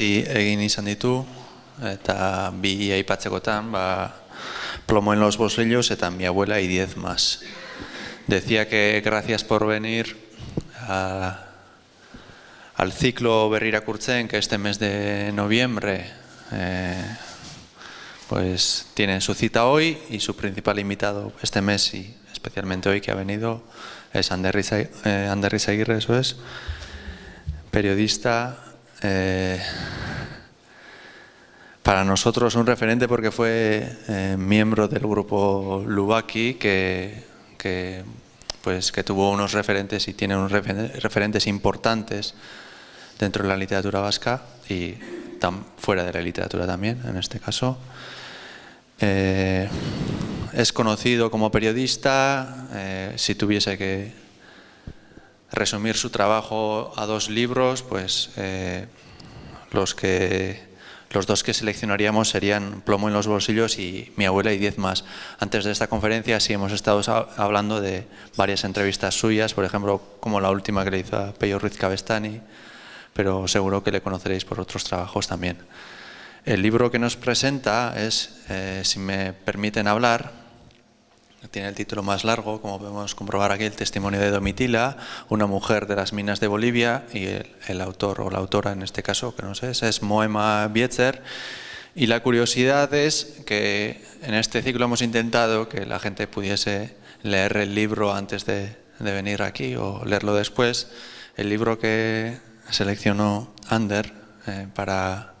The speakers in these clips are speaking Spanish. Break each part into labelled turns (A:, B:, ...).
A: Y egin izan ditu, eta bi aipatzekotan, ba, plomo en los bolsillos eta mi abuela y diez más. Decía que gracias por venir al ciclo Curchen, que este mes de noviembre eh, pues tiene su cita hoy y su principal invitado este mes y especialmente hoy que ha venido es Anderri eh, aguirre eso es, periodista, eh, para nosotros un referente porque fue eh, miembro del grupo Lubaki que, pues, que tuvo unos referentes y tiene unos referentes importantes dentro de la literatura vasca y fuera de la literatura también, en este caso. Eh, es conocido como periodista, si tuviese que resumir su trabajo a dos libros, pues eh, los, que, los dos que seleccionaríamos serían Plomo en los bolsillos y Mi abuela y diez más. Antes de esta conferencia sí hemos estado hablando de varias entrevistas suyas, por ejemplo, como la última que le hizo a Pello Ruiz Cabestani, pero seguro que le conoceréis por otros trabajos también. El libro que nos presenta es, eh, si me permiten hablar, tiene el título más largo, como podemos comprobar aquí, el testimonio de Domitila, una mujer de las minas de Bolivia, y el, autor o la autora en este caso, que no sé, es Moema Bietzer. Y la curiosidad es que en este ciclo hemos intentado que la gente pudiese leer el libro antes de, venir aquí o leerlo después. El libro que seleccionó Ander eh, para,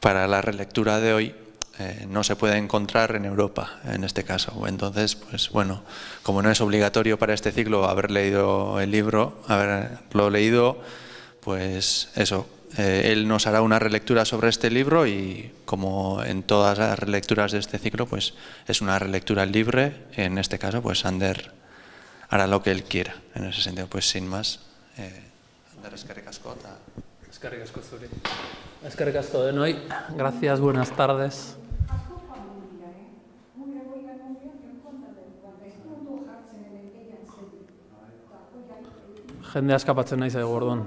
A: para la relectura de hoy eh, no se puede encontrar en Europa, en este caso. Entonces, pues bueno, como no es obligatorio para este ciclo haber leído el libro, haberlo leído, pues eso, eh, él nos hará una relectura sobre este libro y como en todas las relecturas de este ciclo, pues es una relectura libre. En este caso, pues Ander hará lo que él quiera. En ese sentido, pues sin más. Eh,
B: Gracias, buenas tardes. jende askapatzen naiz ego orduan.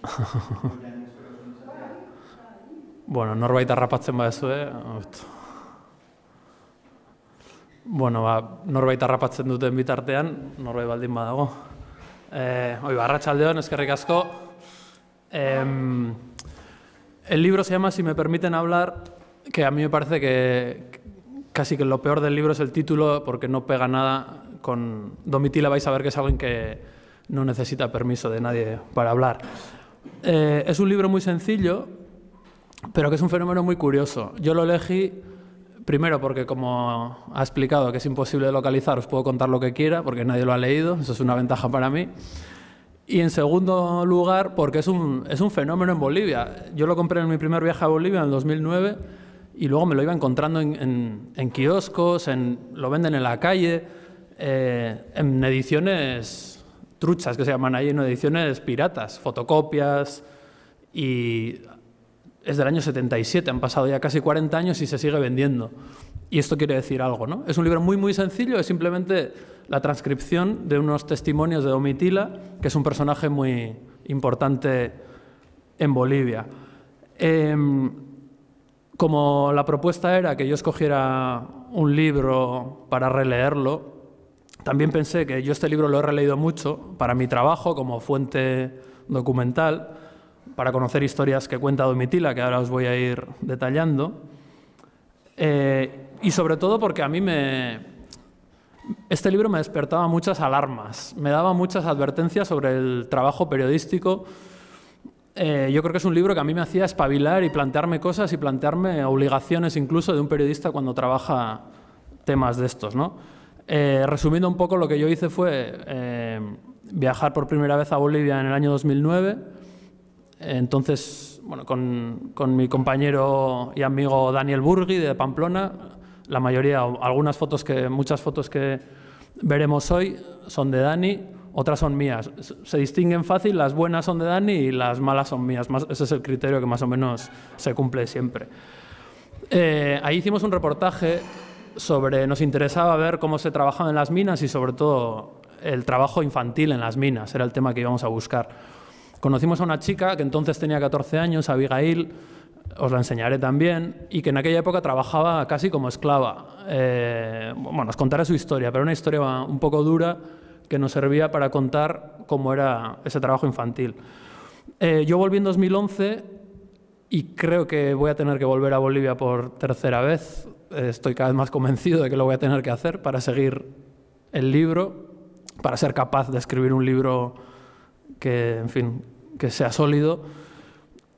B: bueno, norbait harrapatzen badezu, eh? Bueno, ba, norbait harrapatzen duten bitartean, norbait baldin badago. Eh, oi, barratxalde eskerrik asko. Eh, el libro se llama, si me permiten hablar, que a mí me parece que, casi que lo peor del libro es el título porque no pega nada con Domitila vais a ver que es alguien que no necesita permiso de nadie para hablar. Eh, es un libro muy sencillo, pero que es un fenómeno muy curioso. Yo lo elegí primero porque, como ha explicado, que es imposible localizar, os puedo contar lo que quiera porque nadie lo ha leído, eso es una ventaja para mí. Y en segundo lugar, porque es un, es un fenómeno en Bolivia. Yo lo compré en mi primer viaje a Bolivia en 2009 y luego me lo iba encontrando en, kioscos, en, lo venden en la calle, eh, en ediciones truchas que se llaman ahí, en ediciones piratas, fotocopias y es del año 77, han pasado ya casi 40 años y se sigue vendiendo. Y esto quiere decir algo, ¿no? Es un libro muy, muy sencillo, es simplemente la transcripción de unos testimonios de Domitila, que es un personaje muy importante en Bolivia. Em, como la propuesta era que yo escogiera un libro para releerlo, también pensé que yo este libro lo he releído mucho para mi trabajo como fuente documental, para conocer historias que cuenta Domitila, que ahora os voy a ir detallando, eh, y sobre todo porque a mí me... Este libro me despertaba muchas alarmas, me daba muchas advertencias sobre el trabajo periodístico eh, yo creo que es un libro que a mí me hacía espabilar y plantearme cosas y plantearme obligaciones incluso de un periodista cuando trabaja temas de estos. ¿no? Eh, resumiendo un poco, lo que yo hice fue eh, viajar por primera vez a Bolivia en el año 2009. Entonces, bueno, con, con mi compañero y amigo Daniel Burgui de Pamplona, la mayoría, algunas fotos que, muchas fotos que veremos hoy son de Dani otras son mías. Se distinguen fácil, las buenas son de Dani y las malas son mías. ese es el criterio que más o menos se cumple siempre. Eh, ahí hicimos un reportaje sobre, nos interesaba ver cómo se trabajaba en las minas y sobre todo el trabajo infantil en las minas, era el tema que íbamos a buscar. Conocimos a una chica que entonces tenía 14 años, Abigail, os la enseñaré también, y que en aquella época trabajaba casi como esclava. Eh, bueno, os contaré su historia, pero una historia un poco dura que nos servía para contar cómo era ese trabajo infantil. Eh, yo volví en 2011 y creo que voy a tener que volver a Bolivia por tercera vez. Eh, estoy cada vez más convencido de que lo voy a tener que hacer para seguir el libro, para ser capaz de escribir un libro que, en fin, que sea sólido.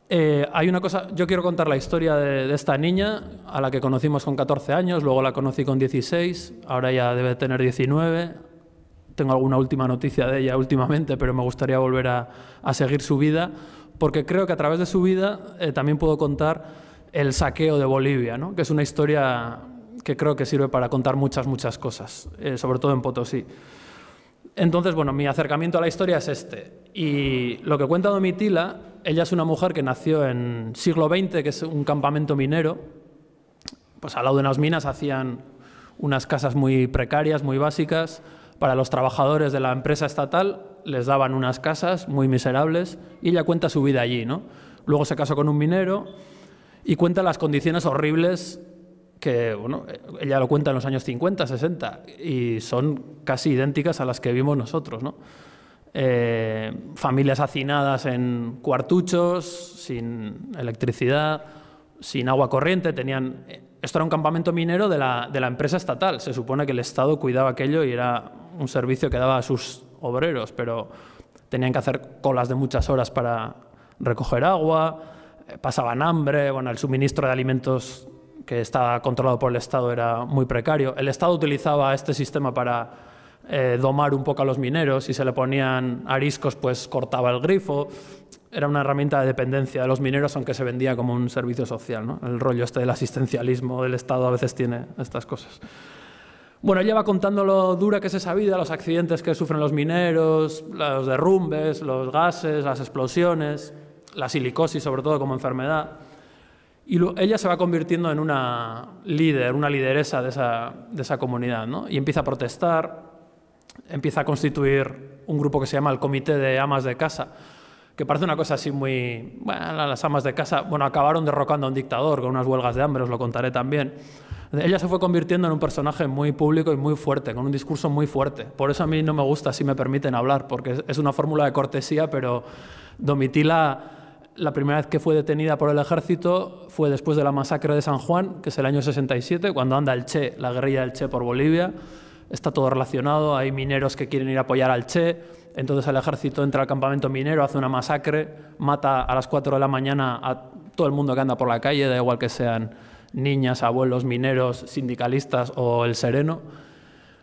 B: Eh, hay una cosa, yo quiero contar la historia de, de, esta niña, a la que conocimos con 14 años, luego la conocí con 16, ahora ya debe tener 19, tengo alguna última noticia de ella últimamente, pero me gustaría volver a, a seguir su vida, porque creo que a través de su vida eh, también puedo contar el saqueo de Bolivia, ¿no? que es una historia que creo que sirve para contar muchas, muchas cosas, eh, sobre todo en Potosí. Entonces, bueno, mi acercamiento a la historia es este. Y lo que cuenta Domitila, ella es una mujer que nació en siglo XX, que es un campamento minero. Pues al lado de unas minas hacían unas casas muy precarias, muy básicas, para los trabajadores de la empresa estatal les daban unas casas muy miserables y ella cuenta su vida allí, ¿no? Luego se casó con un minero y cuenta las condiciones horribles que, bueno, ella lo cuenta en los años 50, 60 y son casi idénticas a las que vimos nosotros, ¿no? Eh, familias hacinadas en cuartuchos, sin electricidad, sin agua corriente, tenían... Esto era un campamento minero de la, de la empresa estatal, se supone que el Estado cuidaba aquello y era un servicio que daba a sus obreros, pero tenían que hacer colas de muchas horas para recoger agua, eh, pasaban hambre, bueno, el suministro de alimentos que estaba controlado por el Estado era muy precario. El Estado utilizaba este sistema para eh, domar un poco a los mineros, si se le ponían ariscos pues cortaba el grifo, era una herramienta de dependencia de los mineros aunque se vendía como un servicio social. El rollo este del asistencialismo del Estado a veces tiene estas cosas. Bueno, ella va contando lo dura que es esa vida, los accidentes que sufren los mineros, los derrumbes, los gases, las explosiones, la silicosis sobre todo como enfermedad. Y ella se va convirtiendo en una líder, una lideresa de esa, comunidad, Y empieza a protestar, empieza a constituir un grupo que se llama el Comité de Amas de Casa, que parece una cosa así muy... Bueno, las amas de casa, bueno, acabaron derrocando a un dictador con unas huelgas de hambre, os lo contaré también. Ella se fue convirtiendo en un personaje muy público y muy fuerte, con un discurso muy fuerte. Por eso a mí no me gusta si me permiten hablar, porque es una fórmula de cortesía, pero Domitila la primera vez que fue detenida por el ejército fue después de la masacre de San Juan, que es el año 67, cuando anda el Che, la guerrilla del Che por Bolivia. Está todo relacionado, hay mineros que quieren ir a apoyar al Che, entonces el ejército entra al campamento minero, hace una masacre, mata a las 4 de la mañana a todo el mundo que anda por la calle, da igual que sean niñas, abuelos, mineros, sindicalistas o el sereno.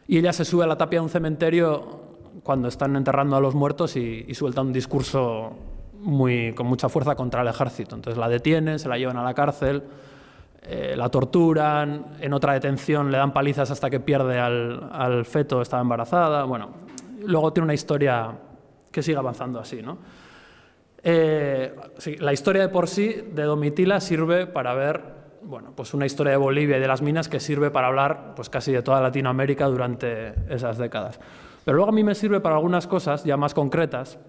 B: Y ella se sube a la tapia de un cementerio cuando están enterrando a los muertos y, suelta un discurso muy, con mucha fuerza contra el ejército. Entonces la detienen, se la llevan a la cárcel, eh, la torturan, en otra detención le dan palizas hasta que pierde al, al feto, estaba embarazada. Bueno, luego tiene una historia que sigue avanzando así, ¿no? Eh, la historia de por sí de Domitila sirve para ver, pues una historia de Bolivia y de las minas que sirve para hablar, pues casi de toda Latinoamérica durante esas décadas. Pero luego a mí me sirve para algunas cosas ya más concretas,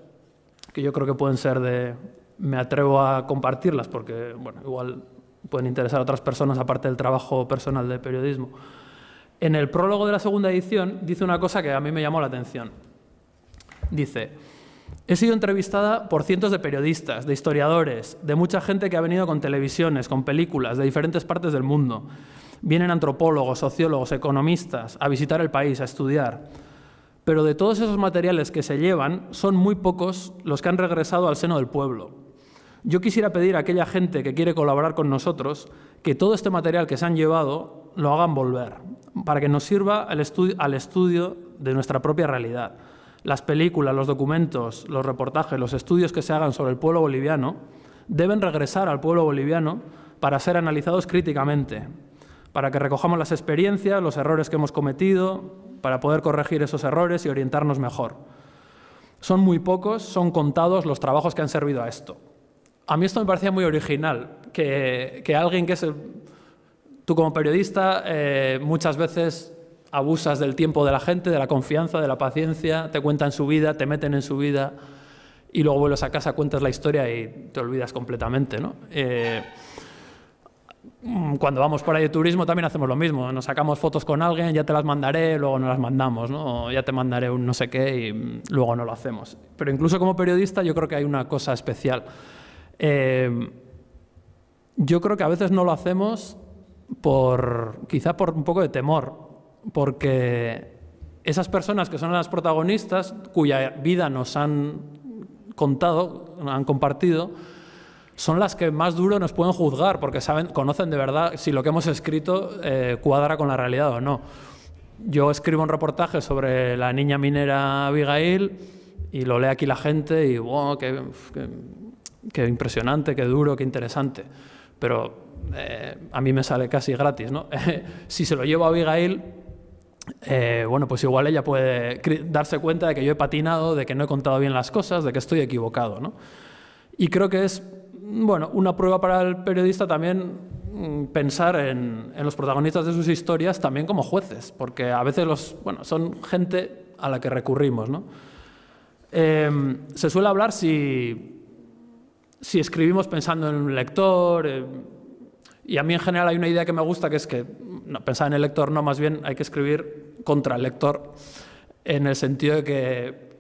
B: que yo creo que pueden ser de, me atrevo a compartirlas porque, igual pueden interesar a otras personas aparte del trabajo personal de periodismo. En el prólogo de la segunda edición dice una cosa que a mí me llamó la atención. Dice, he sido entrevistada por cientos de periodistas, de historiadores, de mucha gente que ha venido con televisiones, con películas, de diferentes partes del mundo. Vienen antropólogos, sociólogos, economistas a visitar el país, a estudiar. Pero de todos esos materiales que se llevan, son muy pocos los que han regresado al seno del pueblo. Yo quisiera pedir a aquella gente que quiere colaborar con nosotros que todo este material que se han llevado lo hagan volver, para que nos sirva al estudio de nuestra propia realidad. Las películas, los documentos, los reportajes, los estudios que se hagan sobre el pueblo boliviano deben regresar al pueblo boliviano para ser analizados críticamente, para que recojamos las experiencias, los errores que hemos cometido, para poder corregir esos errores y orientarnos mejor. Son muy pocos, son contados los trabajos que han servido a esto. A mí esto me parecía muy original, que, que alguien que es Tú como periodista eh, muchas veces abusas del tiempo de la gente, de la confianza, de la paciencia, te cuentan su vida, te meten en su vida y luego vuelves a casa, cuentas la historia y te olvidas completamente. ¿no? Eh, cuando vamos por ahí de turismo también hacemos lo mismo, nos sacamos fotos con alguien, ya te las mandaré, luego no las mandamos, ya te mandaré un no sé qué y luego no lo hacemos. Pero incluso como periodista yo creo que hay una cosa especial. Eh, yo creo que a veces no lo hacemos por quizá por un poco de temor, porque esas personas que son las protagonistas, cuya vida nos han contado, han compartido, son las que más duro nos pueden juzgar, porque saben, conocen de verdad si lo que hemos escrito eh, cuadra con la realidad o no. Yo escribo un reportaje sobre la niña minera Abigail y lo lee aquí la gente y wow, qué impresionante, qué duro, qué interesante pero eh, a mí me sale casi gratis, ¿no? si se lo llevo a Abigail, eh, bueno, pues igual ella puede darse cuenta de que yo he patinado, de que no he contado bien las cosas, de que estoy equivocado, ¿no? Y creo que es, bueno, una prueba para el periodista también mm, pensar en, los protagonistas de sus historias también como jueces, porque a veces los, bueno, son gente a la que recurrimos, ¿no? Em, se suele hablar si si escribimos pensando en un lector, eh, y a mí en general hay una idea que me gusta, que es que no, pensar en el lector no, más bien hay que escribir contra el lector, en el sentido de que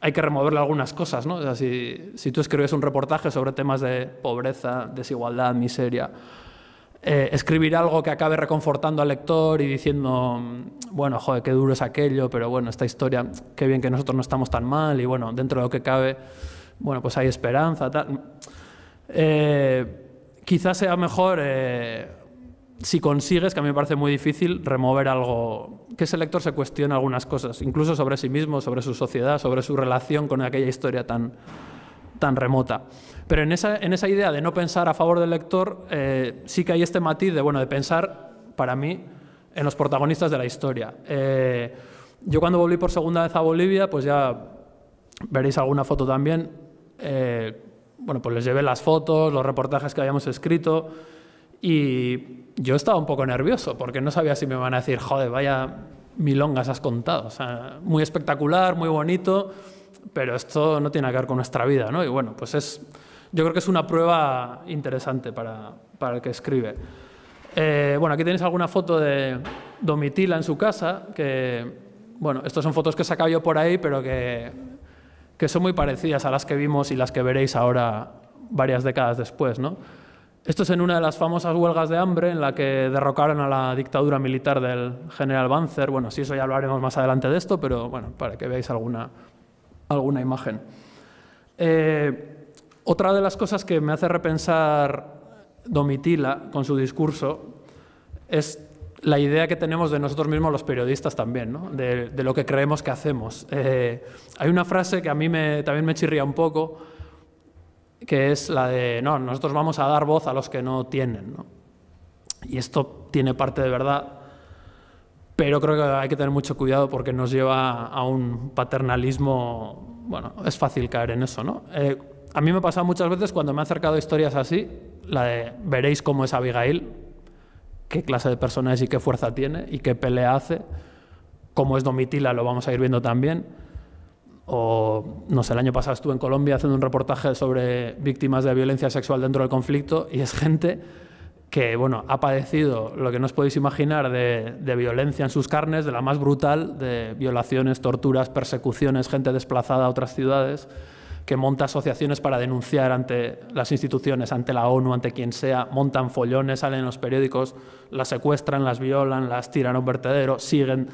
B: hay que removerle algunas cosas. ¿no? O sea, si, tú escribes un reportaje sobre temas de pobreza, desigualdad, miseria, eh, escribir algo que acabe reconfortando al lector y diciendo, mm, bueno, joder, qué duro es aquello, pero bueno, esta historia, qué bien que nosotros no estamos tan mal y bueno, dentro de lo que cabe bueno, pues hay esperanza, tal. Eh, quizás sea mejor, eh, si consigues, que a mí me parece muy difícil, remover algo, que ese lector se cuestione algunas cosas, incluso sobre sí mismo, sobre su sociedad, sobre su relación con aquella historia tan, tan remota. Pero en esa, idea de no pensar a favor del lector, eh, sí que hay este matiz de, de pensar, para mí, en los protagonistas de la historia. yo cuando volví por segunda vez a Bolivia, pues ya veréis alguna foto también, eh, bueno, pues les llevé las fotos, los reportajes que habíamos escrito y yo estaba un poco nervioso porque no sabía si me van a decir, joder, vaya milongas has contado. O sea, muy espectacular, muy bonito, pero esto no tiene que ver con nuestra vida, ¿no? Y bueno, pues es, yo creo que es una prueba interesante para, el que escribe. Eh, bueno, aquí tenéis alguna foto de Domitila en su casa, que, bueno, estas son fotos que he yo por ahí, pero que que son muy parecidas a las que vimos y las que veréis ahora varias décadas después. ¿no? Esto es en una de las famosas huelgas de hambre en la que derrocaron a la dictadura militar del general Banzer. Bueno, si eso ya hablaremos más adelante de esto, pero bueno, para que veáis alguna, alguna imagen. Eh, otra de las cosas que me hace repensar Domitila con su discurso es la idea que tenemos de nosotros mismos los periodistas también, de, lo que creemos que hacemos. Eh, hay una frase que a mí también me chirría un poco, que es la de, no, nosotros vamos a dar voz a los que no tienen. Y esto tiene parte de verdad, pero creo que hay que tener mucho cuidado porque nos lleva a un paternalismo, bueno, es fácil caer en eso. ¿no? Eh, a mí me ha pasado muchas veces cuando me han acercado historias así, la de, veréis cómo es Abigail, qué clase de persona es y qué fuerza tiene y qué pelea hace. Cómo es Domitila lo vamos a ir viendo también. O, no sé, el año pasado estuve en Colombia haciendo un reportaje sobre víctimas de violencia sexual dentro del conflicto y es gente que bueno, ha padecido lo que no os podéis imaginar de, violencia en sus carnes, de la más brutal, de violaciones, torturas, persecuciones, gente desplazada a otras ciudades, que monta asociaciones para denunciar ante las instituciones, ante la ONU, ante quien sea, montan follones, salen en los periódicos, las secuestran, las violan, las tiran a un vertedero, siguen.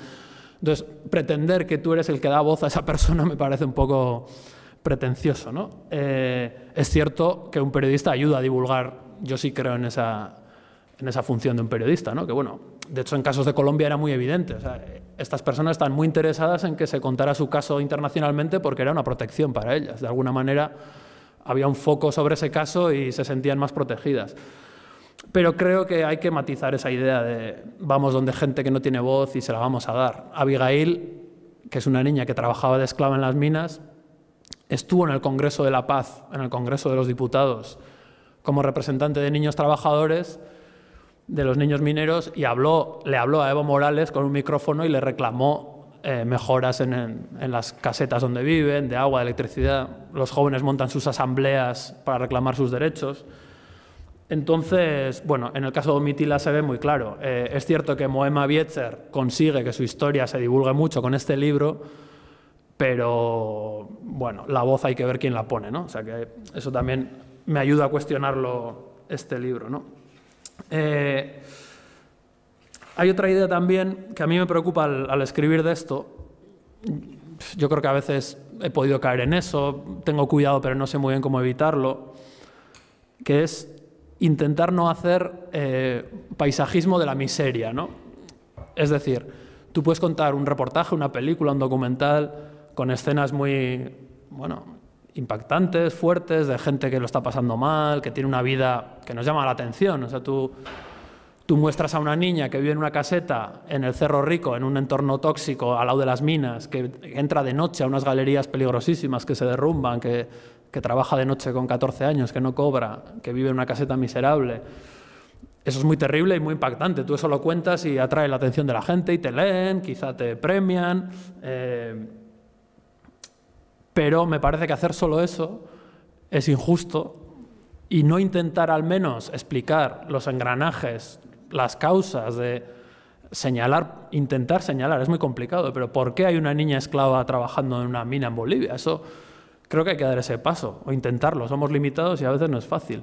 B: Entonces, pretender que tú eres el que da voz a esa persona me parece un poco pretencioso, ¿no? Eh, es cierto que un periodista ayuda a divulgar, yo sí creo en esa, en esa función de un periodista, ¿no? Que bueno, de hecho, en casos de Colombia era muy evidente. estas personas están muy interesadas en que se contara su caso internacionalmente porque era una protección para ellas. De alguna manera había un foco sobre ese caso y se sentían más protegidas. Pero creo que hay que matizar esa idea de vamos donde gente que no tiene voz y se la vamos a dar. Abigail, que es una niña que trabajaba de esclava en las minas, estuvo en el Congreso de la Paz, en el Congreso de los Diputados, como representante de niños trabajadores de los niños mineros y habló, le habló a Evo Morales con un micrófono y le reclamó eh, mejoras en, las casetas donde viven, de agua, de electricidad. Los jóvenes montan sus asambleas para reclamar sus derechos. Entonces, bueno, en el caso de Mitila se ve muy claro. Eh, es cierto que Moema Bietzer consigue que su historia se divulgue mucho con este libro, pero bueno, la voz hay que ver quién la pone, ¿no? O sea que eso también me ayuda a cuestionarlo este libro, ¿no? Eh, hay otra idea también que a mí me preocupa al, escribir de esto. Yo creo que a veces he podido caer en eso, tengo cuidado pero no sé muy bien cómo evitarlo, que es intentar no hacer eh, paisajismo de la miseria, ¿no? Es decir, tú puedes contar un reportaje, una película, un documental con escenas muy, bueno, impactantes, fuertes, de gente que lo está pasando mal, que tiene una vida que nos llama la atención. O sea, tú, tú muestras a una niña que vive en una caseta en el Cerro Rico, en un entorno tóxico, al lado de las minas, que entra de noche a unas galerías peligrosísimas que se derrumban, que, trabaja de noche con 14 años, que no cobra, que vive en una caseta miserable. Eso es muy terrible y muy impactante. Tú eso lo cuentas y atrae la atención de la gente y te leen, quizá te premian. Eh, pero me parece que hacer solo eso es injusto y no intentar al menos explicar los engranajes, las causas de señalar, intentar señalar, es muy complicado, pero ¿por qué hay una niña esclava trabajando en una mina en Bolivia? Eso creo que hay que dar ese paso o intentarlo. Somos limitados y a veces no es fácil.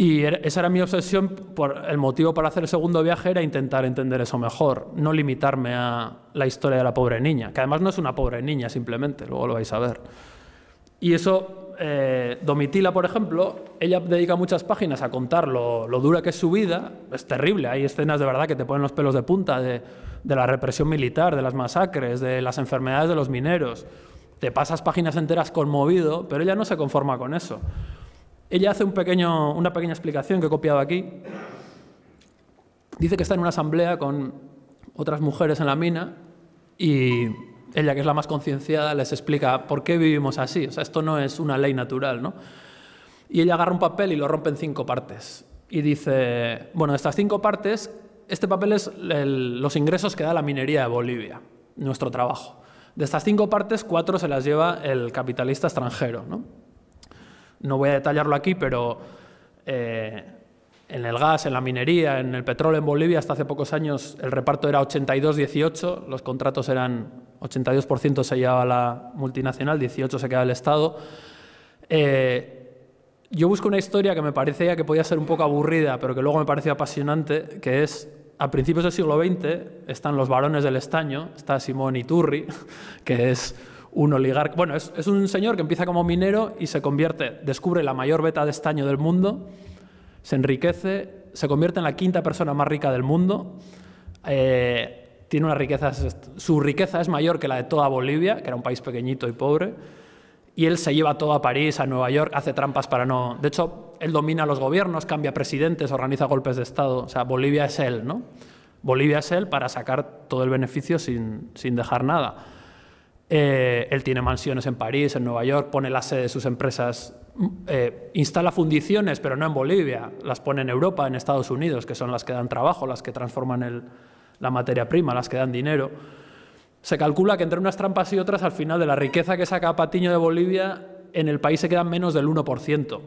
B: Y esa era mi obsesión, por el motivo para hacer el segundo viaje era intentar entender eso mejor, no limitarme a la historia de la pobre niña, que además no es una pobre niña simplemente, luego lo vais a ver. Y eso, eh, Domitila, por ejemplo, ella dedica muchas páginas a contar lo, dura que es su vida, es terrible, hay escenas de verdad que te ponen los pelos de punta de, de la represión militar, de las masacres, de las enfermedades de los mineros, te pasas páginas enteras conmovido, pero ella no se conforma con eso ella hace una pequeña explicación que he copiado aquí. Dice que está en una asamblea con otras mujeres en la mina y ella, que es la más concienciada, les explica por qué vivimos así. O sea, esto no es una ley natural, ¿no? Y ella agarra un papel y lo rompe en cinco partes. Y dice, bueno, de estas cinco partes, este papel es los ingresos que da la minería de Bolivia, nuestro trabajo. De estas cinco partes, cuatro se las lleva el capitalista extranjero, no voy a detallarlo aquí, pero eh, en el gas, en la minería, en el petróleo en Bolivia, hasta hace pocos años el reparto era 82-18, los contratos eran 82% se llevaba la multinacional, 18% se quedaba el Estado. Eh, yo busco una historia que me parecía que podía ser un poco aburrida, pero que luego me pareció apasionante, que es, a principios del siglo XX están los varones del estaño, está Simón Iturri, que es un oligarca. Bueno, es, es, un señor que empieza como minero y se convierte, descubre la mayor beta de estaño del mundo, se enriquece, se convierte en la quinta persona más rica del mundo. Eh, tiene una riqueza, su riqueza es mayor que la de toda Bolivia, que era un país pequeñito y pobre, y él se lleva todo a París, a Nueva York, hace trampas para no... De hecho, él domina los gobiernos, cambia presidentes, organiza golpes de Estado, o sea, Bolivia es él, ¿no? Bolivia es él para sacar todo el beneficio sin, sin dejar nada. Eh, él tiene mansiones en París, en Nueva York, pone la sede de sus empresas, mm, eh, instala fundiciones, pero no en Bolivia, las pone en Europa, en Estados Unidos, que son las que dan trabajo, las que transforman la materia prima, las que dan dinero. Se calcula que entre unas trampas y otras, al final de la riqueza que saca Patiño de Bolivia, en el país se quedan menos del 1%.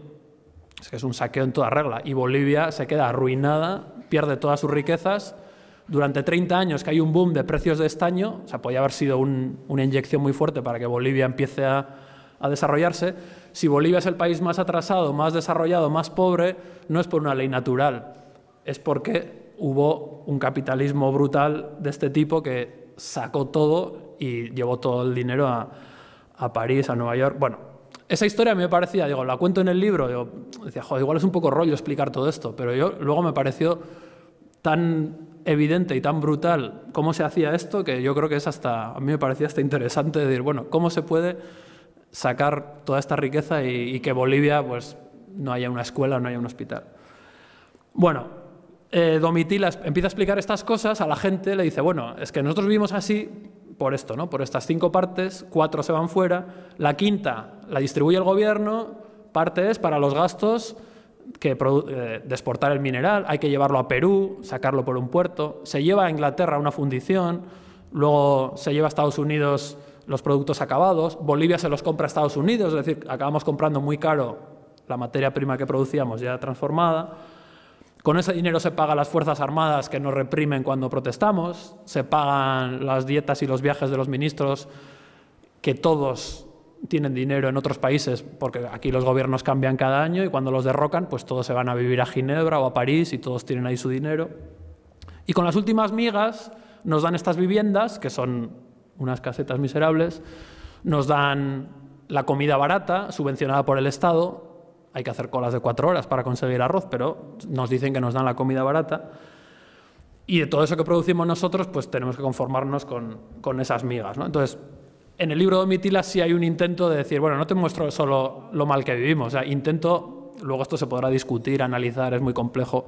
B: Es que es un saqueo en toda regla. Y Bolivia se queda arruinada, pierde todas sus riquezas durante 30 años que hay un boom de precios de estaño, o sea, podría haber sido una inyección muy fuerte para que Bolivia empiece a, desarrollarse. Si Bolivia es el país más atrasado, más desarrollado, más pobre, no es por una ley natural, es porque hubo un capitalismo brutal de este tipo que sacó todo y llevó todo el dinero a, París, a Nueva York. Bueno, esa historia me parecía, digo, la cuento en el libro, digo, decía, joder, igual es un poco rollo explicar todo esto, pero yo luego me pareció tan evidente y tan brutal cómo se hacía esto que yo creo que es hasta, a mí me parecía hasta interesante decir, bueno, ¿cómo se puede sacar toda esta riqueza y, que Bolivia pues, no haya una escuela, no haya un hospital? Bueno, eh, Domitila empieza a explicar estas cosas a la gente, le dice, bueno, es que nosotros vivimos así por esto, ¿no? Por estas cinco partes, cuatro se van fuera, la quinta la distribuye el gobierno, parte es para los gastos que exportar eh, el mineral, hay que llevarlo a Perú, sacarlo por un puerto, se lleva a Inglaterra una fundición, luego se lleva a Estados Unidos los productos acabados, Bolivia se los compra a Estados Unidos, es decir, acabamos comprando muy caro la materia prima que producíamos ya transformada. Con ese dinero se pagan las Fuerzas Armadas que nos reprimen cuando protestamos, se pagan las dietas y los viajes de los ministros que todos tienen dinero en otros países, porque aquí los gobiernos cambian cada año y cuando los derrocan, pues todos se van a vivir a Ginebra o a París y todos tienen ahí su dinero. Y con las últimas migas nos dan estas viviendas, que son unas casetas miserables, nos dan la comida barata, subvencionada por el Estado, hay que hacer colas de cuatro horas para conseguir arroz, pero nos dicen que nos dan la comida barata. Y de todo eso que producimos nosotros, pues tenemos que conformarnos con, con esas migas. ¿no? Entonces, en el libro de Domitila sí hay un intento de decir, bueno, no te muestro solo lo mal que vivimos, intento, luego esto se podrá discutir, analizar, es muy complejo,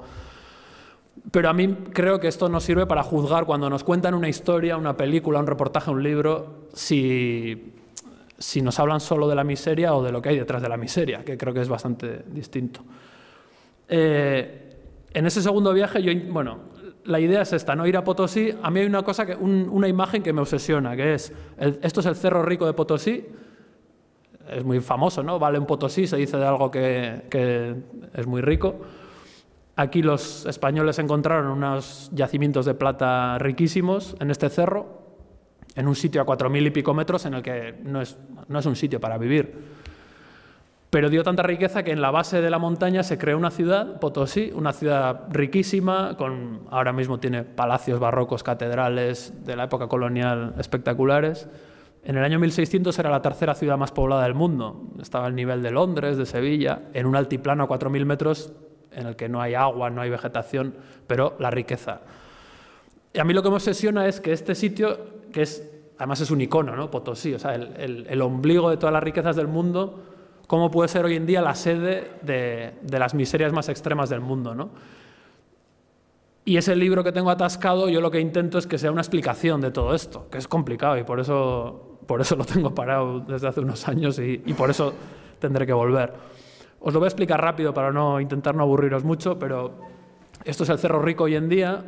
B: pero a mí creo que esto nos sirve para juzgar cuando nos cuentan una historia, una película, un reportaje, un libro, si, nos hablan solo de la miseria o de lo que hay detrás de la miseria, que creo que es bastante distinto. Eh, en ese segundo viaje, yo, bueno, la idea es esta, ¿no? Ir a Potosí, a mí hay una cosa, una imagen que me obsesiona, que es, esto es el Cerro Rico de Potosí, es muy famoso, ¿no? Vale en Potosí, se dice de algo que, es muy rico. Aquí los españoles encontraron unos yacimientos de plata riquísimos en este cerro, en un sitio a 4.000 y pico metros en el que no es un sitio para vivir pero dio tanta riqueza que en la base de la montaña se creó una ciudad, Potosí, una ciudad riquísima, con ahora mismo tiene palacios barrocos, catedrales de la época colonial espectaculares. En el año 1600 era la tercera ciudad más poblada del mundo, estaba al nivel de Londres, de Sevilla, en un altiplano a 4.000 metros en el que no hay agua, no hay vegetación, pero la riqueza. Y a mí lo que me obsesiona es que este sitio, que es, además es un icono, ¿no? Potosí, o sea, el ombligo de todas las riquezas del mundo, cómo puede ser hoy en día la sede de, las miserias más extremas del mundo. ¿no? Y ese libro que tengo atascado, yo lo que intento es que sea una explicación de todo esto, que es complicado y por eso, por eso lo tengo parado desde hace unos años y, por eso tendré que volver. Os lo voy a explicar rápido para no intentar no aburriros mucho, pero esto es el Cerro Rico hoy en día.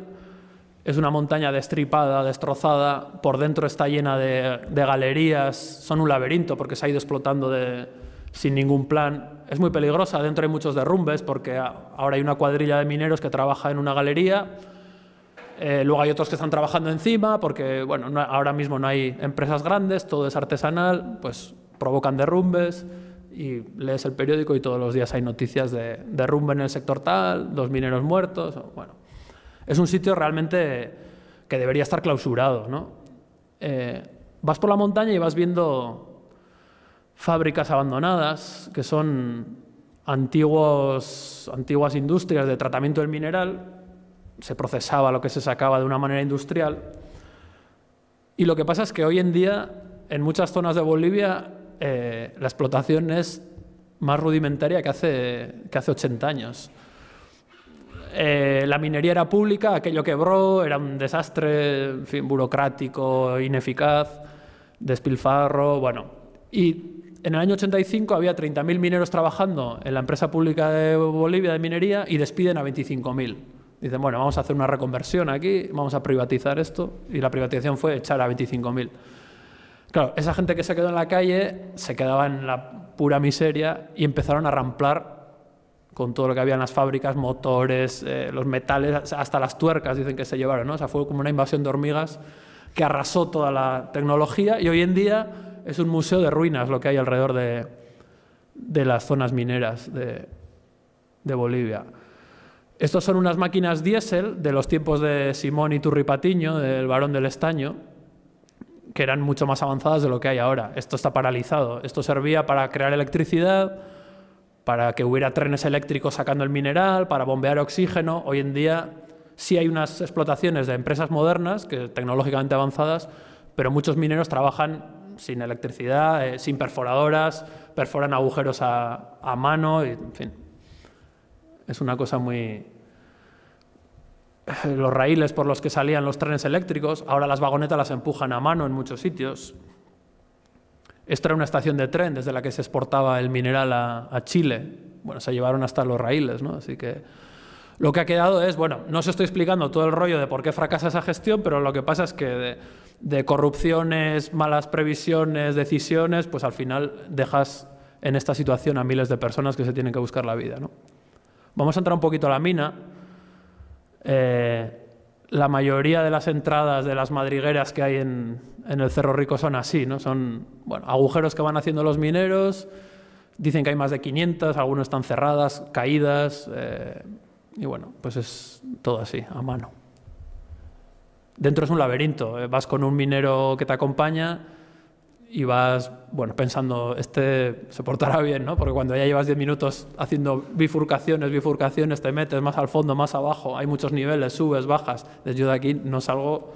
B: Es una montaña destripada, destrozada, por dentro está llena de galerías, son un laberinto porque se ha ido explotando de, sin ningún plan. Es muy peligrosa, dentro hay muchos derrumbes porque ahora hay una cuadrilla de mineros que trabaja en una galería, eh, luego hay otros que están trabajando encima porque bueno, ahora mismo no hay empresas grandes, todo es artesanal, pues provocan derrumbes y lees el periódico y todos los días hay noticias de derrumbe en el sector tal, dos mineros muertos, bueno. Es un sitio realmente que debería estar clausurado, ¿no? Eh, vas por la montaña y vas viendo fábricas abandonadas, que son antiguos, antiguas industrias de tratamiento del mineral, se procesaba lo que se sacaba de una manera industrial. Y lo que pasa es que hoy en día, en muchas zonas de Bolivia, eh, la explotación es más rudimentaria que hace, que hace 80 años. Eh, la minería era pública, aquello quebró, era un desastre burocrático, ineficaz, despilfarro, bueno. Y en el año 85 había 30.000 mineros trabajando en la empresa pública de Bolivia de minería y despiden a 25.000. Dicen, bueno, vamos a hacer una reconversión aquí, vamos a privatizar esto, y la privatización fue echar a 25.000. Claro, esa gente que se quedó en la calle se quedaba en la pura miseria y empezaron a ramplar con todo lo que había en las fábricas, motores, eh, los metales, hasta las tuercas dicen que se llevaron, O sea, fue como una invasión de hormigas que arrasó toda la tecnología y hoy en día es un museo de ruinas lo que hay alrededor de, las zonas mineras de, Bolivia. Estos son unas máquinas diésel de los tiempos de Simón y Patiño, del Barón del Estaño, que eran mucho más avanzadas de lo que hay ahora. Esto está paralizado. Esto servía para crear electricidad, para que hubiera trenes eléctricos sacando el mineral, para bombear oxígeno. Hoy en día sí hay unas explotaciones de empresas modernas, que tecnológicamente avanzadas, pero muchos mineros trabajan sin electricidad, eh, sin perforadoras, perforan agujeros a, a mano, y, en fin. Es una cosa muy... Eh, los raíles por los que salían los trenes eléctricos, ahora las vagonetas las empujan a mano en muchos sitios. Esta era una estación de tren desde la que se exportaba el mineral a, Chile. Bueno, se llevaron hasta los raíles, ¿no? Así que... Lo que ha quedado es, bueno, no os estoy explicando todo el rollo de por qué fracasa esa gestión, pero lo que pasa es que de corrupciones, malas previsiones, decisiones, pues al final dejas en esta situación a miles de personas que se tienen que buscar la vida. Vamos a entrar un poquito a la mina. Eh, la mayoría de las entradas de las madrigueras que hay en, el Cerro Rico son así, ¿no? Son agujeros que van haciendo los mineros, dicen que hay más de 500, algunos están cerradas, caídas, eh, y bueno, pues es todo así, a mano dentro es un laberinto. Eh, vas con un minero que te acompaña y vas, bueno, pensando, este se portará bien, ¿no? Porque cuando ya llevas 10 minutos haciendo bifurcaciones, bifurcaciones, te metes más al fondo, más abajo, hay muchos niveles, subes, bajas. Desde aquí no salgo.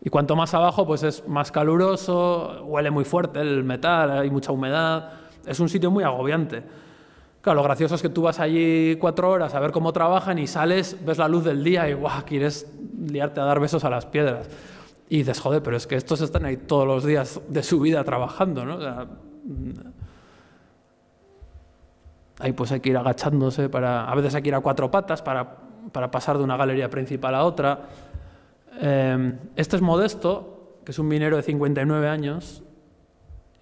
B: Y cuanto más abajo, pues es más caluroso, huele muy fuerte el metal, hay mucha humedad. Es un sitio muy agobiante lo gracioso es que tú vas allí cuatro horas a ver cómo trabajan y sales, ves la luz del día y guau, quieres liarte a dar besos a las piedras. Y dices, joder, pero es que estos están ahí todos los días de su vida trabajando, ¿no? Mm, ahí pues hay que ir agachándose para... A veces hay que ir a cuatro patas para, pasar de una galería principal a otra. Em, este es Modesto, que es un minero de 59 años.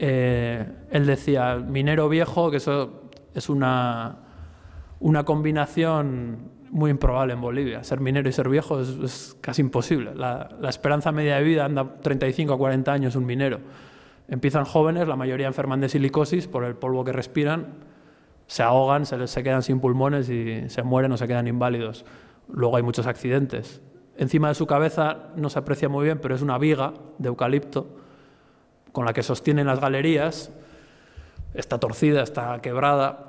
B: Eh, él decía, minero viejo, que eso es una, una combinación muy improbable en Bolivia. Ser minero y ser viejo es, casi imposible. La, esperanza media de vida anda 35 a 40 años un minero. Empiezan jóvenes, la mayoría enferman de silicosis por el polvo que respiran, se ahogan, se, se quedan sin pulmones y se mueren o se quedan inválidos. Luego hay muchos accidentes. Encima de su cabeza no se aprecia muy bien, pero es una viga de eucalipto con la que sostienen las galerías. Está torcida, está quebrada,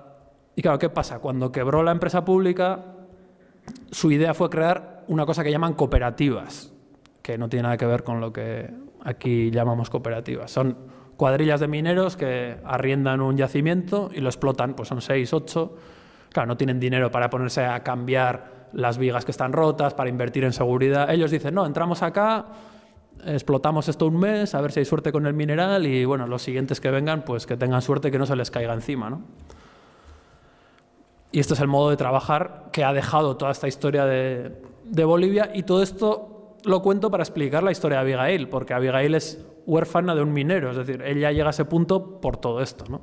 B: y claro, ¿qué pasa? Cuando quebró la empresa pública, su idea fue crear una cosa que llaman cooperativas, que no tiene nada que ver con lo que aquí llamamos cooperativas. Son cuadrillas de mineros que arriendan un yacimiento y lo explotan, pues son seis, ocho. Claro, no tienen dinero para ponerse a cambiar las vigas que están rotas, para invertir en seguridad. Ellos dicen, no, entramos acá, explotamos esto un mes, a ver si hay suerte con el mineral y, bueno, los siguientes que vengan, pues que tengan suerte que no se les caiga encima, ¿no? Y este es el modo de trabajar que ha dejado toda esta historia de, Bolivia. Y todo esto lo cuento para explicar la historia de Abigail, porque Abigail es huérfana de un minero, es decir, ella llega a ese punto por todo esto, ¿no?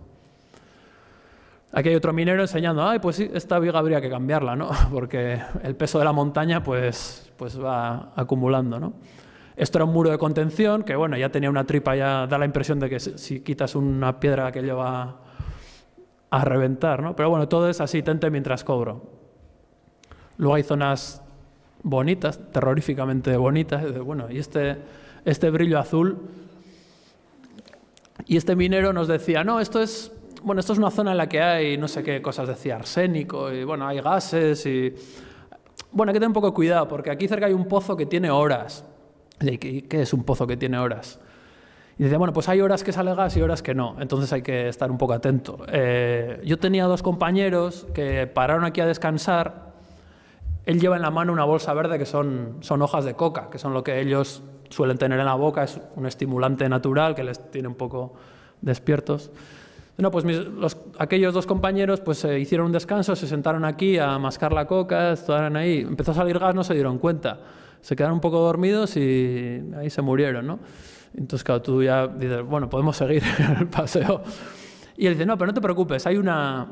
B: Aquí hay otro minero enseñando, ay, pues sí, esta viga habría que cambiarla, ¿no? Porque el peso de la montaña, pues, pues va acumulando, ¿no? Esto era un muro de contención que, bueno, ya tenía una tripa, ya da la impresión de que si quitas una piedra que lleva a reventar, ¿no? Pero bueno, todo es así, tente mientras cobro. Luego hay zonas bonitas, terroríficamente bonitas, bueno, y este, este brillo azul. Y este minero nos decía, no, esto es, bueno, esto es una zona en la que hay, no sé qué cosas, decía, arsénico, y bueno, hay gases, y... Bueno, hay que tener un poco cuidado, porque aquí cerca hay un pozo que tiene horas. ¿Qué es un pozo que tiene horas? Y dice, bueno, pues hay horas que sale gas y horas que no, entonces hay que estar un poco atento. Eh, yo tenía dos compañeros que pararon aquí a descansar. Él lleva en la mano una bolsa verde que son, son hojas de coca, que son lo que ellos suelen tener en la boca, es un estimulante natural que les tiene un poco despiertos. No, pues aquellos dos compañeros pues se eh, hicieron un descanso, se sentaron aquí a mascar la coca, estaban ahí, empezó a salir gas, no se dieron cuenta, se quedaron un poco dormidos y ahí se murieron, ¿no? Entonces, claro, tú ya dices, bueno, podemos seguir el paseo. Y él dice, no, pero no te preocupes, hay una,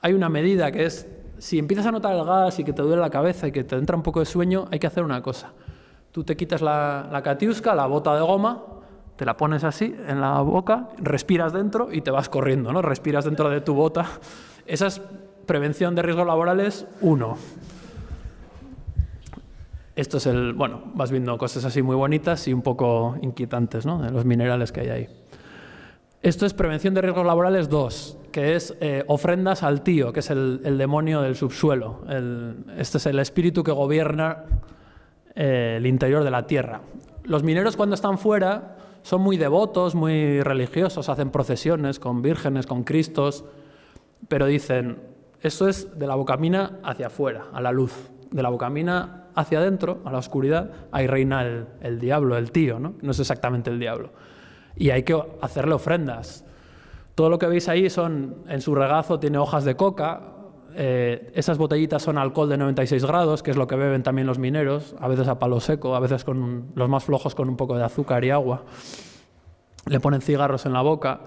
B: hay una medida que es, si empiezas a notar el gas y que te duele la cabeza y que te entra un poco de sueño, hay que hacer una cosa. Tú te quitas la, la catiusca, la bota de goma, te la pones así en la boca, respiras dentro y te vas corriendo, ¿no? Respiras dentro de tu bota. Esa es prevención de riesgos laborales uno. Esto es el, bueno, vas viendo cosas así muy bonitas y un poco inquietantes, ¿no? De los minerales que hay ahí. Esto es prevención de riesgos laborales 2, que es eh, ofrendas al tío, que es el, demonio del subsuelo. este es el espíritu que gobierna eh, el interior de la tierra. Los mineros cuando están fuera son muy devotos, muy religiosos, hacen procesiones con vírgenes, con cristos, pero dicen, esto es de la bocamina hacia afuera, a la luz de la bocamina hacia adentro, a la oscuridad, ahí reina el, diablo, el tío, ¿no? No es exactamente el diablo. Y hay que hacerle ofrendas. Todo lo que veis ahí son, en su regazo tiene hojas de coca, eh, esas botellitas son alcohol de 96 grados, que es lo que beben también los mineros, a veces a palo seco, a veces con los más flojos con un poco de azúcar y agua. Le ponen cigarros en la boca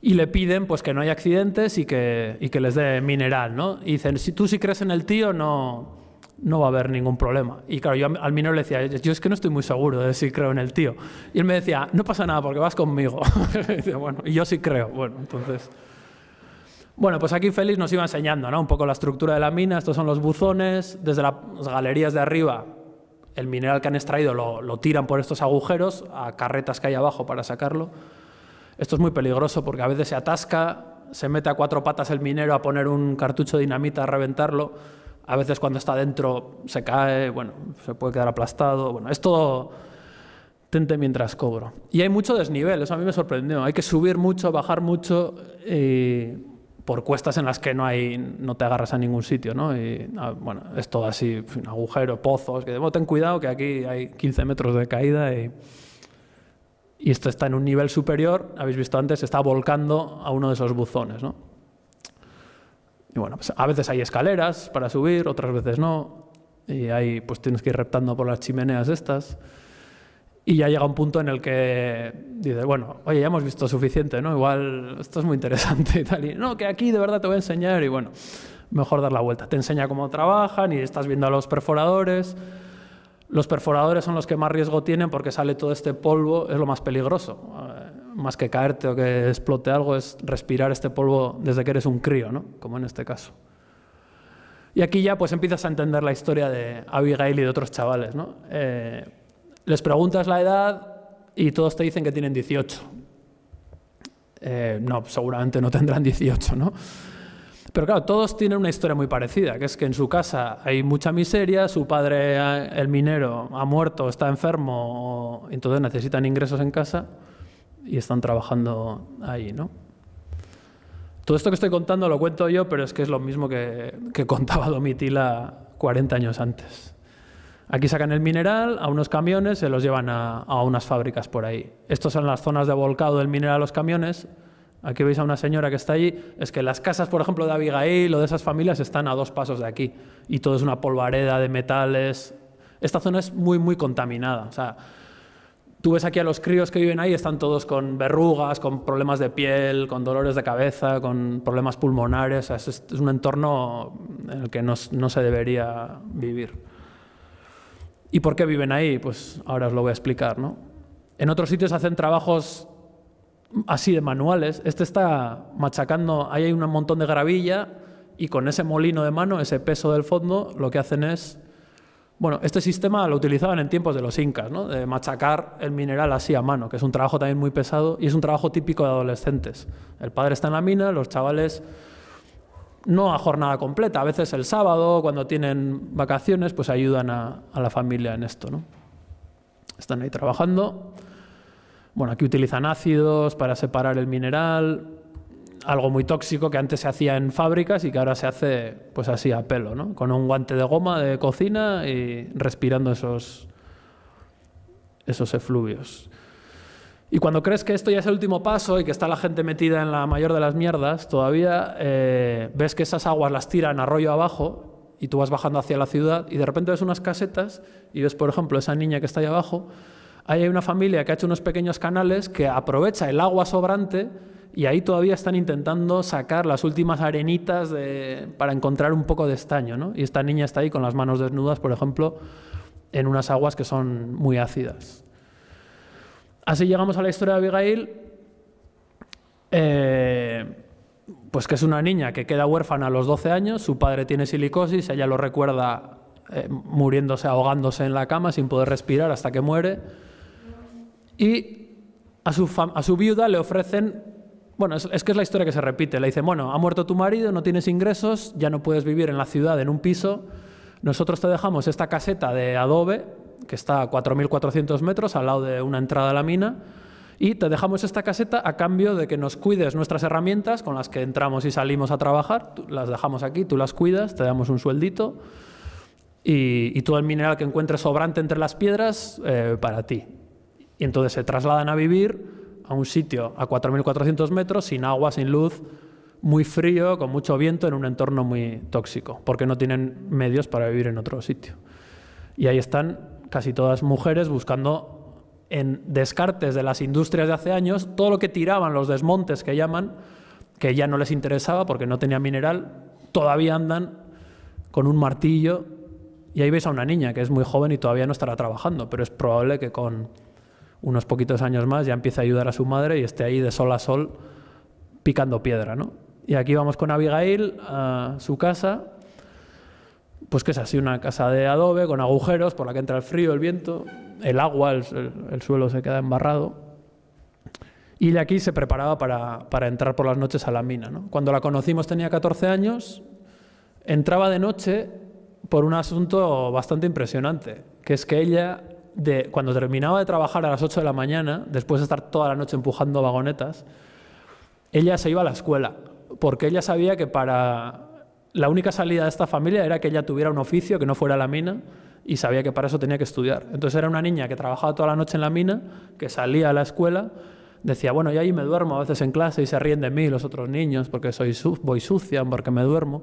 B: y le piden pues que no haya accidentes y que, que les dé mineral, ¿no? Y dicen, si tú sí crees en el tío, no, no va a haber ningún problema. Y claro, yo al minero le decía, yo es que no estoy muy seguro de si creo en el tío. Y él me decía, no pasa nada porque vas conmigo. y, yo sí creo. Bueno, entonces... Bueno, pues aquí Félix nos iba enseñando ¿no? un poco la estructura de la mina. Estos son los buzones. Desde las galerías de arriba, el mineral que han extraído lo, lo tiran por estos agujeros a carretas que hay abajo para sacarlo. Esto es muy peligroso porque a veces se atasca, se mete a cuatro patas el minero a poner un cartucho de dinamita a reventarlo a veces cuando está dentro se cae, bueno, se puede quedar aplastado, bueno, es todo tente mientras cobro. Y hay mucho desnivel, eso a mí me sorprendió, hay que subir mucho, bajar mucho por cuestas en las que no, hay, no te agarras a ningún sitio, ¿no? Y ah, bueno, es todo así, agujero, pozos, que debo ten cuidado que aquí hay 15 metros de caída y... Y esto está en un nivel superior, habéis visto antes, está volcando a uno de esos buzones, ¿no? bueno, pues a veces hay escaleras para subir, otras veces no. Y ahí pues tienes que ir reptando por las chimeneas estas. Y ya llega un punto en el que dices, bueno, oye, ya hemos visto suficiente, ¿no? Igual esto es muy interesante y tal. Y no, que aquí de verdad te voy a enseñar y bueno, mejor dar la vuelta. Te enseña cómo trabajan y estás viendo a los perforadores. Los perforadores son los que más riesgo tienen porque sale todo este polvo, es lo más peligroso más que caerte o que explote algo, es respirar este polvo desde que eres un crío, ¿no? como en este caso. Y aquí ya pues empiezas a entender la historia de Abigail y de otros chavales. Eh, les preguntas la edad y todos te dicen que tienen 18. Eh, no, seguramente no tendrán 18, Pero claro, todos tienen una historia muy parecida, que es que en su casa hay mucha miseria, su padre, eh, el minero, ha muerto, está enfermo, entonces necesitan ingresos en casa y están trabajando ahí, ¿no? Todo esto que estoy contando lo cuento yo, pero es que es lo mismo que, contaba Domitila 40 años antes. Aquí sacan el mineral a unos camiones, se los llevan a, a, unas fábricas por ahí. Estas son las zonas de volcado del mineral a los camiones. Aquí veis a una señora que está allí. Es que las casas, por ejemplo, de Abigail o de esas familias están a dos pasos de aquí. Y todo es una polvareda de metales. Esta zona es muy, muy contaminada. O sea, Tú ves aquí a los críos que viven ahí, están todos con verrugas, con problemas de piel, con dolores de cabeza, con problemas pulmonares. es, un entorno en el que no, se debería vivir. ¿Y por qué viven ahí? Pues ahora os lo voy a explicar. ¿no? En otros sitios hacen trabajos así de manuales. Este está machacando, ahí hay un montón de gravilla y con ese molino de mano, ese peso del fondo, lo que hacen es bueno, este sistema lo utilizaban en tiempos de los incas, ¿no? de machacar el mineral así a mano, que es un trabajo también muy pesado y es un trabajo típico de adolescentes. El padre está en la mina, los chavales no a jornada completa, a veces el sábado, cuando tienen vacaciones, pues ayudan a, la familia en esto. Están ahí trabajando. Bueno, aquí utilizan ácidos para separar el mineral, algo muy tóxico que antes se hacía en fábricas y que ahora se hace pues así a pelo, ¿no? Con un guante de goma de cocina y respirando esos, esos efluvios. Y cuando crees que esto ya es el último paso y que está la gente metida en la mayor de las mierdas, todavía eh, ves que esas aguas las tiran arroyo abajo y tú vas bajando hacia la ciudad y de repente ves unas casetas y ves, por ejemplo, esa niña que está ahí abajo. Ahí hay una familia que ha hecho unos pequeños canales que aprovecha el agua sobrante y ahí todavía están intentando sacar las últimas arenitas para encontrar un poco de estaño, Y esta niña está ahí con las manos desnudas, por ejemplo, en unas aguas que son muy ácidas. Así llegamos a la historia de Abigail, eh, pues que es una niña que queda huérfana a los 12 años, su padre tiene silicosis, ella lo recuerda eh, muriéndose, ahogándose en la cama sin poder respirar hasta que muere. Y a su viuda le ofrecen bueno, es, que es la historia que se repite. Le dicen, bueno, ha muerto tu marido, no tienes ingresos, ya no puedes vivir en la ciudad en un piso. Nosotros te dejamos esta caseta de adobe, que está a 4.400 metros al lado de una entrada a la mina, y te dejamos esta caseta a cambio de que nos cuides nuestras herramientas con las que entramos y salimos a trabajar. Las dejamos aquí, tú las cuidas, te damos un sueldito y, todo el mineral que encuentres sobrante entre las piedras eh, para ti. Y entonces se trasladan a vivir a un sitio a 4.400 metros, sin agua, sin luz, muy frío, con mucho viento, en un entorno muy tóxico, porque no tienen medios para vivir en otro sitio. Y ahí están casi todas mujeres buscando en descartes de las industrias de hace años todo lo que tiraban los desmontes que llaman, que ya no les interesaba porque no tenía mineral, todavía andan con un martillo. Y ahí veis a una niña que es muy joven y todavía no estará trabajando, pero es probable que con unos poquitos años más ya empieza a ayudar a su madre y esté ahí de sol a sol picando piedra, ¿no? Y aquí vamos con Abigail a su casa, pues que es así una casa de adobe con agujeros por la que entra el frío, el viento, el agua, el, suelo se queda embarrado. Y de aquí se preparaba para, para, entrar por las noches a la mina. ¿no? Cuando la conocimos tenía 14 años, entraba de noche por un asunto bastante impresionante, que es que ella cuando terminaba de trabajar a las 8 de la mañana, después de estar toda la noche empujando vagonetas, ella se iba a la escuela, porque ella sabía que para la única salida de esta familia era que ella tuviera un oficio que no fuera la mina y sabía que para eso tenía que estudiar. Entonces era una niña que trabajaba toda la noche en la mina, que salía a la escuela, decía, bueno, y ahí me duermo a veces en clase y se ríen de mí los otros niños porque soy su voy sucia, porque me duermo.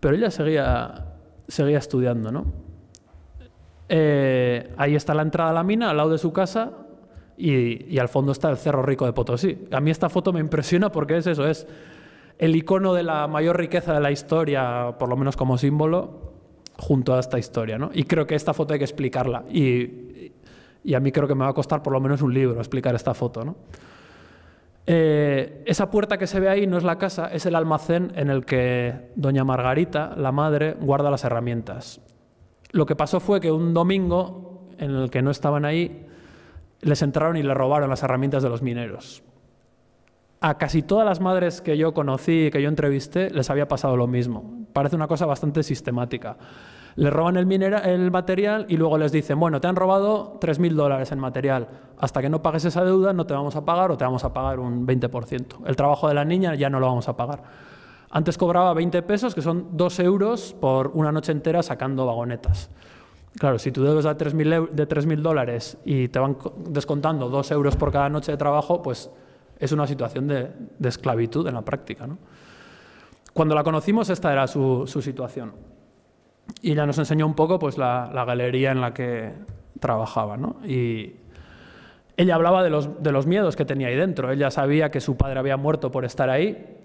B: Pero ella seguía, seguía estudiando, ¿no? Eh, ahí está la entrada a la mina, al lado de su casa, y, al fondo está el Cerro Rico de Potosí. A mí esta foto me impresiona porque es eso, es el icono de la mayor riqueza de la historia, por lo menos como símbolo, junto a esta historia. ¿no? Y creo que esta foto hay que explicarla. Y, a mí creo que me va a costar por lo menos un libro explicar esta foto. Eh, esa puerta que se ve ahí no es la casa, es el almacén en el que doña Margarita, la madre, guarda las herramientas. Lo que pasó fue que un domingo, en el que no estaban ahí, les entraron y le robaron las herramientas de los mineros. A casi todas las madres que yo conocí y que yo entrevisté les había pasado lo mismo. Parece una cosa bastante sistemática. Les roban el, el material y luego les dicen, bueno, te han robado 3.000 dólares en material. Hasta que no pagues esa deuda no te vamos a pagar o te vamos a pagar un 20%. El trabajo de la niña ya no lo vamos a pagar. Antes cobraba 20 pesos, que son 2 euros por una noche entera sacando vagonetas. Claro, si tú debes de 3.000 dólares y te van descontando 2 euros por cada noche de trabajo, pues es una situación de, esclavitud en la práctica. ¿no? Cuando la conocimos, esta era su, situación. Y ella nos enseñó un poco pues, la, galería en la que trabajaba. ¿no? Y ella hablaba de los, de los miedos que tenía ahí dentro. Ella sabía que su padre había muerto por estar ahí,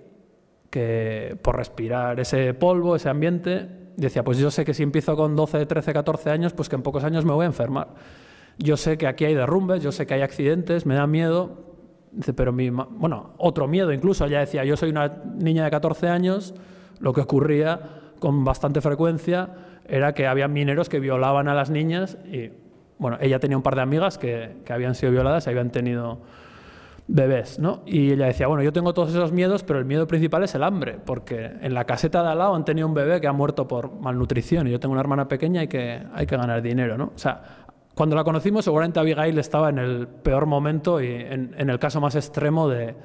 B: que por respirar ese polvo, ese ambiente, decía, pues yo sé que si empiezo con 12, 13, 14 años, pues que en pocos años me voy a enfermar. Yo sé que aquí hay derrumbes, yo sé que hay accidentes, me da miedo. Dice, pero mi, bueno, otro miedo incluso, ella decía, yo soy una niña de 14 años, lo que ocurría con bastante frecuencia era que había mineros que violaban a las niñas y, bueno, ella tenía un par de amigas que, que habían sido violadas y habían tenido bebés, ¿no? Y ella decía, bueno, yo tengo todos esos miedos, pero el miedo principal es el hambre, porque en la caseta de al lado han tenido un bebé que ha muerto por malnutrición y yo tengo una hermana pequeña y que hay que ganar dinero, ¿no? O sea, cuando la conocimos seguramente Abigail estaba en el peor momento y en, el caso más extremo de,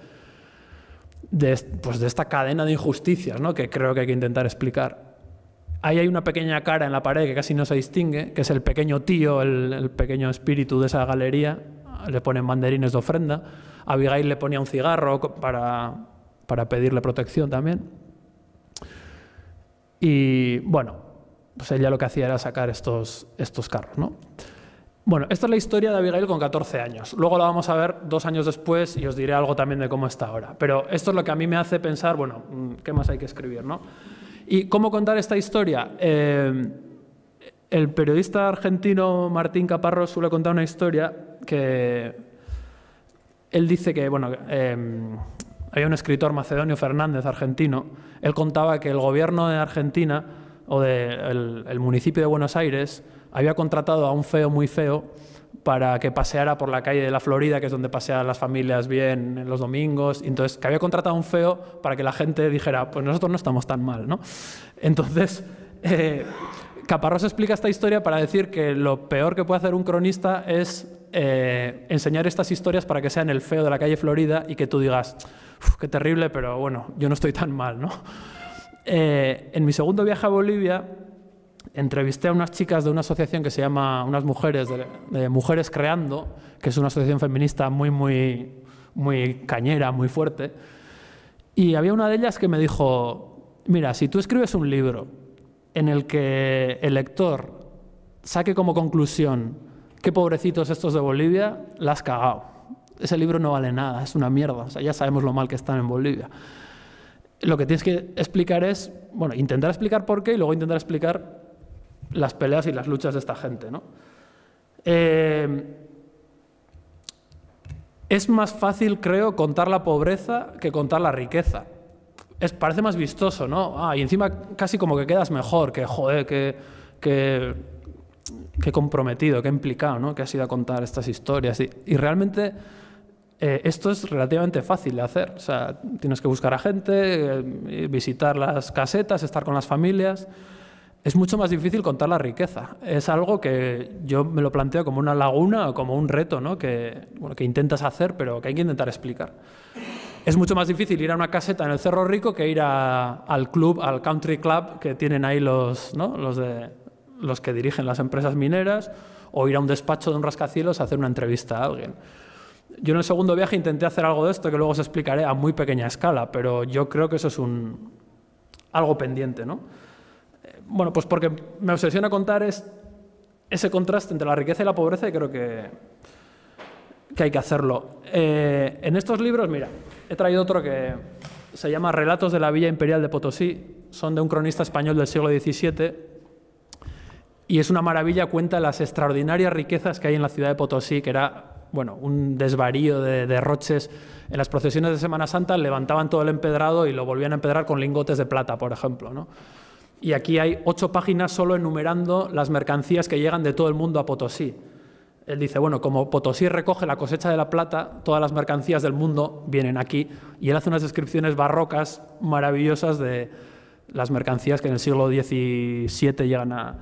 B: pues de esta cadena de injusticias, ¿no? Que creo que hay que intentar explicar. Ahí hay una pequeña cara en la pared que casi no se distingue, que es el pequeño tío, el, el pequeño espíritu de esa galería, le ponen mandarines de ofrenda Abigail le ponía un cigarro para, pedirle protección también. Y bueno, pues ella lo que hacía era sacar estos, estos carros, ¿no? Bueno, esta es la historia de Abigail con 14 años. Luego la vamos a ver dos años después y os diré algo también de cómo está ahora. Pero esto es lo que a mí me hace pensar, bueno, mm, ¿qué más hay que escribir? ¿no? ¿Y cómo contar esta historia? Eh, el periodista argentino Martín Caparro suele contar una historia que él dice que, bueno, em, había un escritor macedonio Fernández, argentino, él contaba que el gobierno de Argentina o del el municipio de Buenos Aires había contratado a un feo muy feo para que paseara por la calle de la Florida, que es donde pasean las familias bien los domingos. Entonces, que había contratado a un feo para que la gente dijera, pues nosotros no estamos tan mal, ¿no? Entonces, eh, Caparrós explica esta historia para decir que lo peor que puede hacer un cronista es eh, enseñar estas historias para que sean el feo de la calle Florida y que tú digas, qué terrible, pero bueno, yo no estoy tan mal, ¿no? Eh, en mi segundo viaje a Bolivia, entrevisté a unas chicas de una asociación que se llama Unas Mujeres, de, Mujeres Creando, que es una asociación feminista muy, muy, muy cañera, muy fuerte. Y había una de ellas que me dijo, mira, si tú escribes un libro en el que el lector saque como conclusión qué pobrecitos estos de Bolivia, la has cagado. Ese libro no vale nada, es una mierda, o sea, ya sabemos lo mal que están en Bolivia. Lo que tienes que explicar es, bueno, intentar explicar por qué y luego intentar explicar las peleas y las luchas de esta gente, ¿no? Eh, es más fácil, creo, contar la pobreza que contar la riqueza. Es, parece más vistoso, ¿no? Ah, y encima casi como que quedas mejor, que joder, que qué comprometido, qué implicado, ¿no? Que has ido a contar estas historias. Y, realmente eh, esto es relativamente fácil de hacer. O sea, tienes que buscar a gente, eh, visitar las casetas, estar con las familias. Es mucho más difícil contar la riqueza. Es algo que yo me lo planteo como una laguna o como un reto, ¿no? Que, bueno, que intentas hacer, pero que hay que intentar explicar. Es mucho más difícil ir a una caseta en el Cerro Rico que ir al club, al country club que tienen ahí los, ¿no? los de los que dirigen las empresas mineras o ir a un despacho de un rascacielos a hacer una entrevista a alguien. Yo en el segundo viaje intenté hacer algo de esto que luego os explicaré a muy pequeña escala, pero yo creo que eso es un, algo pendiente, ¿no? Eh, bueno, pues porque me obsesiona contar es ese contraste entre la riqueza y la pobreza y creo que, que hay que hacerlo. Eh, en estos libros, mira, he traído otro que se llama Relatos de la Villa Imperial de Potosí, son de un cronista español del siglo XVII y es una maravilla, cuenta las extraordinarias riquezas que hay en la ciudad de Potosí, que era bueno, un desvarío de derroches. En las procesiones de Semana Santa levantaban todo el empedrado y lo volvían a empedrar con lingotes de plata, por ejemplo. Y aquí hay ocho páginas solo enumerando las mercancías que llegan de todo el mundo a Potosí. Él dice, bueno, como Potosí recoge la cosecha de la plata, todas las mercancías del mundo vienen aquí. Y él hace unas descripciones barrocas maravillosas de las mercancías que en el siglo XVII llegan a,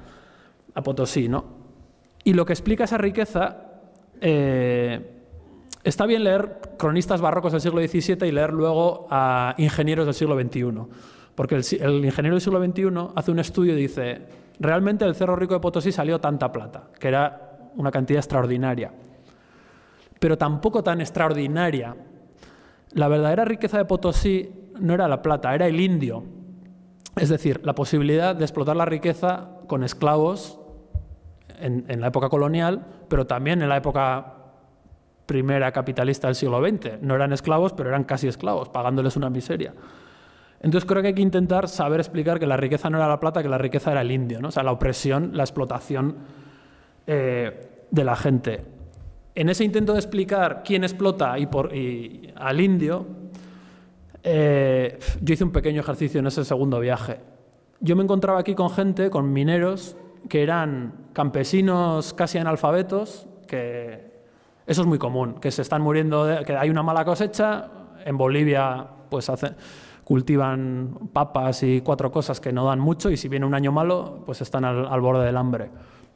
B: a Potosí, ¿no? Y lo que explica esa riqueza... Eh, está bien leer cronistas barrocos del siglo XVII y leer luego a ingenieros del siglo XXI, porque el, el, ingeniero del siglo XXI hace un estudio y dice, realmente el Cerro Rico de Potosí salió tanta plata, que era una cantidad extraordinaria, pero tampoco tan extraordinaria. La verdadera riqueza de Potosí no era la plata, era el indio, es decir, la posibilidad de explotar la riqueza con esclavos en, la época colonial, pero también en la época primera capitalista del siglo XX. No eran esclavos, pero eran casi esclavos, pagándoles una miseria. Entonces creo que hay que intentar saber explicar que la riqueza no era la plata, que la riqueza era el indio, o sea, la opresión, la explotación eh, de la gente. En ese intento de explicar quién explota y por, al indio, eh, yo hice un pequeño ejercicio en ese segundo viaje. Yo me encontraba aquí con gente, con mineros, que eran campesinos casi analfabetos, que eso es muy común, que se están muriendo, que hay una mala cosecha, en Bolivia pues cultivan papas y cuatro cosas que no dan mucho y si viene un año malo, pues están al, borde del hambre.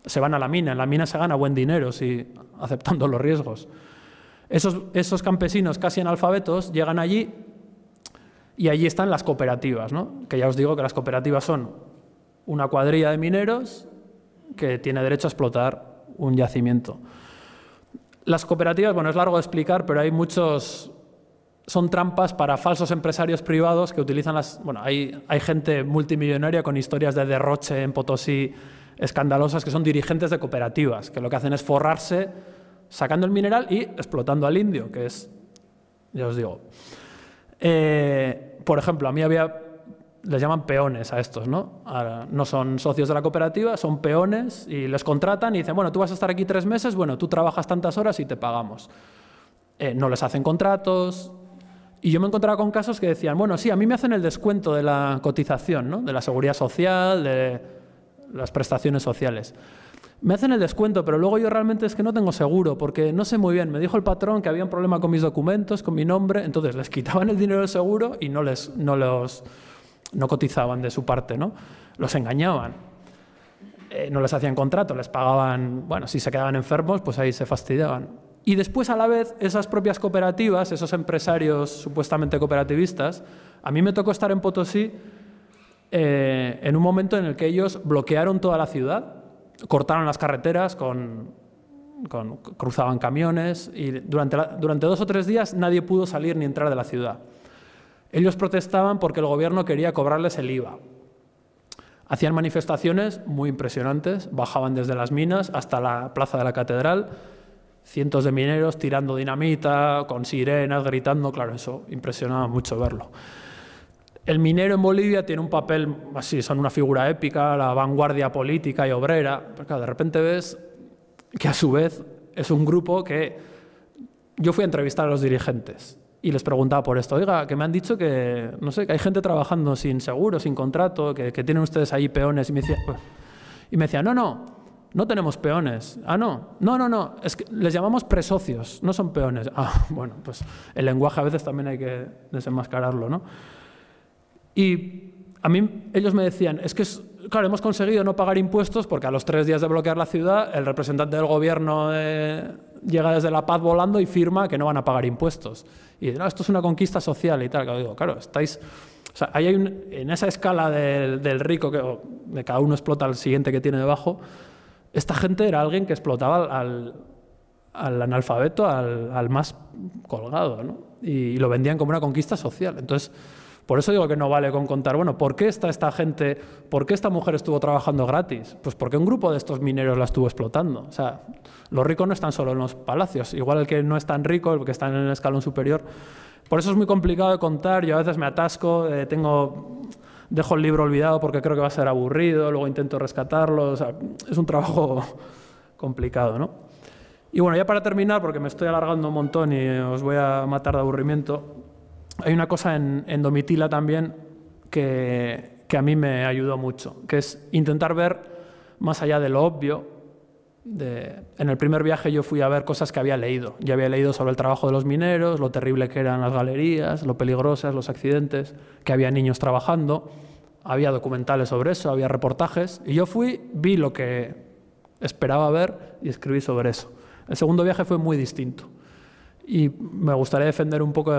B: Se van a la mina, en la mina se gana buen dinero, si, aceptando los riesgos. Esos, esos, campesinos casi analfabetos llegan allí y allí están las cooperativas, ¿no? que ya os digo que las cooperativas son una cuadrilla de mineros que tiene derecho a explotar un yacimiento. Las cooperativas, bueno, es largo de explicar, pero hay muchos... Son trampas para falsos empresarios privados que utilizan las... Bueno, hay, hay gente multimillonaria con historias de derroche en Potosí escandalosas que son dirigentes de cooperativas, que lo que hacen es forrarse sacando el mineral y explotando al indio, que es, ya os digo. Eh, por ejemplo, a mí había les llaman peones a estos, ¿no? no son socios de la cooperativa, son peones y les contratan y dicen, bueno, tú vas a estar aquí tres meses, bueno, tú trabajas tantas horas y te pagamos. Eh, no les hacen contratos. Y yo me encontraba con casos que decían, bueno, sí, a mí me hacen el descuento de la cotización, ¿no? De la seguridad social, de las prestaciones sociales. Me hacen el descuento, pero luego yo realmente es que no tengo seguro, porque no sé muy bien. Me dijo el patrón que había un problema con mis documentos, con mi nombre, entonces les quitaban el dinero del seguro y no les, no los, no cotizaban de su parte, ¿no? Los engañaban. Eh, no les hacían contrato, les pagaban, bueno, si se quedaban enfermos, pues ahí se fastidiaban. Y después, a la vez, esas propias cooperativas, esos empresarios supuestamente cooperativistas, a mí me tocó estar en Potosí eh, en un momento en el que ellos bloquearon toda la ciudad, cortaron las carreteras cruzaban camiones y durante dos o tres días nadie pudo salir ni entrar de la ciudad. Ellos protestaban porque el gobierno quería cobrarles el IVA. Hacían manifestaciones muy impresionantes, bajaban desde las minas hasta la plaza de la catedral, cientos de mineros tirando dinamita, con sirenas, gritando, claro, eso impresionaba mucho verlo. El minero en Bolivia tiene un papel, así, son una figura épica, la vanguardia política y obrera, pero claro, de repente ves que a su vez es un grupo que... Yo fui a entrevistar a los dirigentes y les preguntaba por esto, oiga, que me han dicho que, no sé, que hay gente trabajando sin seguro, sin contrato, que, tienen ustedes ahí peones. Y me, decía, pues", y me decía, no, no, no tenemos peones. Ah, no, no, no, no, es que les llamamos presocios, no son peones. Ah, bueno, pues el lenguaje a veces también hay que desenmascararlo, ¿no? Y a mí ellos me decían, es que, claro, hemos conseguido no pagar impuestos porque a los tres días de bloquear la ciudad, el representante del gobierno eh, llega desde La Paz volando y firma que no van a pagar impuestos. Y no, esto es una conquista social y tal. Claro, digo, claro, estáis... O sea, hay en esa escala del, del rico, que de cada uno explota al siguiente que tiene debajo, esta gente era alguien que explotaba al, al analfabeto, al, al, más colgado, ¿no? Y, y lo vendían como una conquista social. Entonces por eso digo que no vale con contar, bueno, ¿por qué está esta gente, por qué esta mujer estuvo trabajando gratis? Pues porque un grupo de estos mineros la estuvo explotando. O sea, los ricos no están solo en los palacios, igual el que no es tan rico, el que está en el escalón superior. Por eso es muy complicado de contar, yo a veces me atasco, eh, tengo dejo el libro olvidado porque creo que va a ser aburrido, luego intento rescatarlo, o sea, es un trabajo complicado, ¿no? Y bueno, ya para terminar, porque me estoy alargando un montón y os voy a matar de aburrimiento, hay una cosa en, Domitila también que, que, a mí me ayudó mucho, que es intentar ver más allá de lo obvio. De, en el primer viaje yo fui a ver cosas que había leído. Ya había leído sobre el trabajo de los mineros, lo terrible que eran las galerías, lo peligrosas, los accidentes, que había niños trabajando. Había documentales sobre eso, había reportajes. Y yo fui, vi lo que esperaba ver y escribí sobre eso. El segundo viaje fue muy distinto. Y me gustaría defender un poco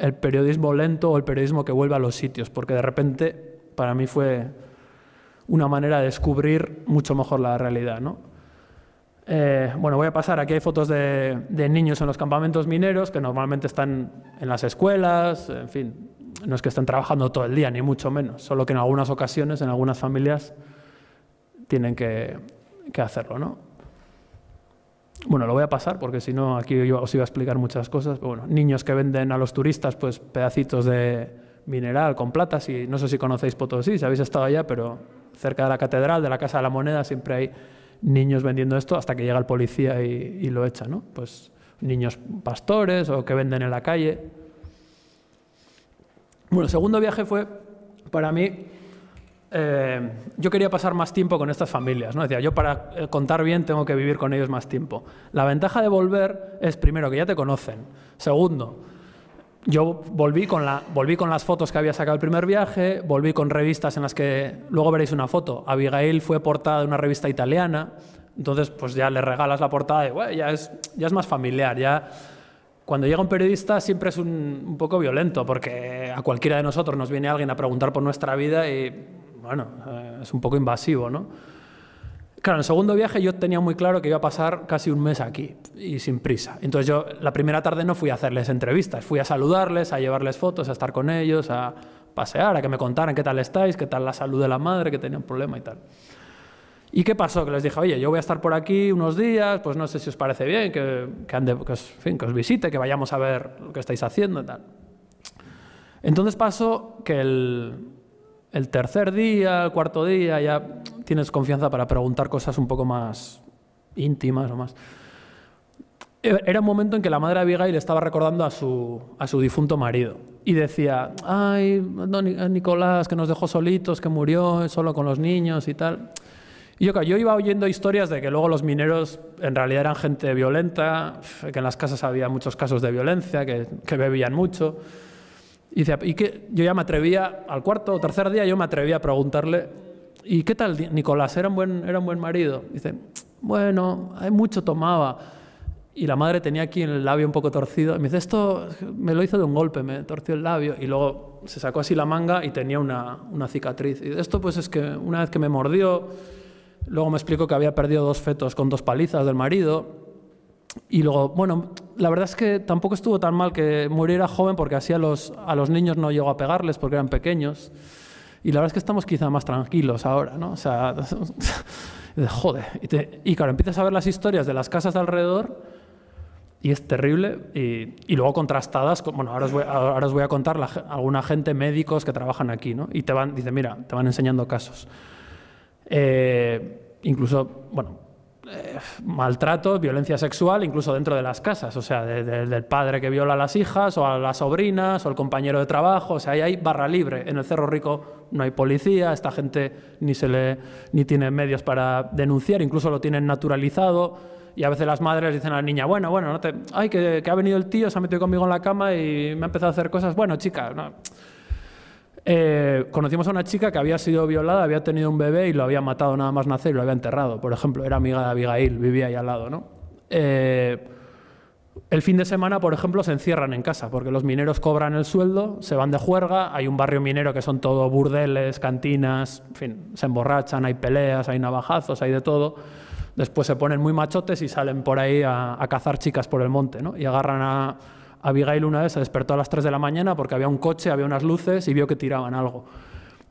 B: el periodismo lento o el periodismo que vuelve a los sitios, porque de repente para mí fue una manera de descubrir mucho mejor la realidad. ¿no? Eh, bueno, voy a pasar, aquí hay fotos de, niños en los campamentos mineros que normalmente están en las escuelas, en fin, no es que estén trabajando todo el día, ni mucho menos, solo que en algunas ocasiones, en algunas familias, tienen que, que hacerlo. ¿no? bueno, lo voy a pasar porque si no aquí os iba a explicar muchas cosas. bueno, niños que venden a los turistas pues pedacitos de mineral con plata. Si, no sé si conocéis Potosí, si habéis estado allá, pero cerca de la catedral, de la Casa de la Moneda, siempre hay niños vendiendo esto hasta que llega el policía y, y lo echa, ¿no? Pues niños pastores o que venden en la calle. Bueno, el segundo viaje fue para mí eh, yo quería pasar más tiempo con estas familias, ¿no? Decía, yo para eh, contar bien tengo que vivir con ellos más tiempo. La ventaja de volver es, primero, que ya te conocen. Segundo, yo volví con, la, volví con las fotos que había sacado el primer viaje, volví con revistas en las que luego veréis una foto. Abigail fue portada de una revista italiana, entonces pues ya le regalas la portada y ya, es, ya es más familiar, ya cuando llega un periodista siempre es un, un, poco violento, porque a cualquiera de nosotros nos viene alguien a preguntar por nuestra vida y bueno, eh, es un poco invasivo, ¿no? Claro, en el segundo viaje yo tenía muy claro que iba a pasar casi un mes aquí y sin prisa. Entonces yo la primera tarde no fui a hacerles entrevistas, fui a saludarles, a llevarles fotos, a estar con ellos, a pasear, a que me contaran qué tal estáis, qué tal la salud de la madre, que tenía un problema y tal. ¿Y qué pasó? Que les dije, oye, yo voy a estar por aquí unos días, pues no sé si os parece bien, que, ande, que os, visite, que vayamos a ver lo que estáis haciendo y tal. Entonces pasó que el, el tercer día, el cuarto día, ya tienes confianza para preguntar cosas un poco más íntimas o más. E, era un momento en que la madre Abigail estaba recordando a su, difunto marido y decía, ay, don Nicolás, que nos dejó solitos, que murió solo con los niños y tal. Y yo, yo iba oyendo historias de que luego los mineros en realidad eran gente violenta, que en las casas había muchos casos de violencia, que, que bebían mucho. Y, que yo ya me atrevía, al cuarto o tercer día, yo me atrevía a preguntarle, ¿y qué tal Nicolás? ¿Era un buen, era un buen marido? dice, bueno, hay mucho tomaba. Y la madre tenía aquí el labio un poco torcido. Y me dice, esto me lo hizo de un golpe, me torció el labio. Y luego se sacó así la manga y tenía una, una cicatriz. Y esto pues es que una vez que me mordió, luego me explicó que había perdido dos fetos con dos palizas del marido y luego, bueno, la verdad es que tampoco estuvo tan mal que muriera joven porque así a los, a los niños no llegó a pegarles porque eran pequeños. Y la verdad es que estamos quizá más tranquilos ahora, ¿no? O sea, joder. Y, y, claro, empiezas a ver las historias de las casas alrededor y es terrible. Y, y luego contrastadas, bueno, ahora os voy, ahora os voy a contar la, alguna gente, médicos que trabajan aquí, ¿no? Y te van, dice, mira, te van enseñando casos. Eh, incluso, bueno, eh, maltrato, violencia sexual, incluso dentro de las casas, o sea, del padre que viola a las hijas o a las sobrinas o al compañero de trabajo, o sea, ahí hay barra libre. En el Cerro Rico no hay policía, esta gente ni se le ni tiene medios para denunciar, incluso lo tienen naturalizado. Y a veces las madres dicen a la niña, bueno, bueno, no te, ay, que, ha venido el tío, se ha metido conmigo en la cama y me ha empezado a hacer cosas. Bueno, chica, no, eh, conocimos a una chica que había sido violada, había tenido un bebé y lo había matado nada más nacer y lo había enterrado, por ejemplo. Era amiga de Abigail, vivía ahí al lado, eh, el fin de semana, por ejemplo, se encierran en casa porque los mineros cobran el sueldo, se van de juerga, hay un barrio minero que son todo burdeles, cantinas, se emborrachan, hay peleas, hay navajazos, hay de todo. Después se ponen muy machotes y salen por ahí a, cazar chicas por el monte, Y agarran a Abigail una vez se despertó a las 3 de la mañana porque había un coche, había unas luces y vio que tiraban algo.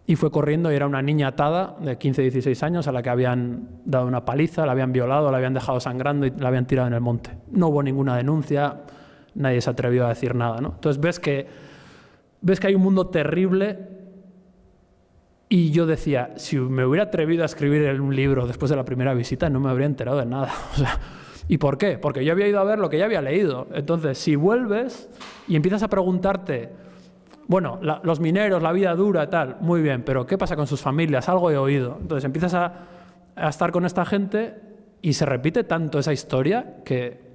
B: Y fue corriendo y era una niña atada de 15, 16 años a la que habían dado una paliza, la habían violado, la habían dejado sangrando y la habían tirado en el monte. No hubo ninguna denuncia, nadie se atrevió a decir nada. ¿no? Entonces ves que, ves que hay un mundo terrible y yo decía, si me hubiera atrevido a escribir un libro después de la primera visita, no me habría enterado de nada. O sea, ¿Y por qué? Porque yo había ido a ver lo que ya había leído. Entonces, si vuelves y empiezas a preguntarte, bueno, los mineros, la vida dura, tal, muy bien, pero ¿qué pasa con sus familias? Algo he oído. Entonces empiezas a, estar con esta gente y se repite tanto esa historia que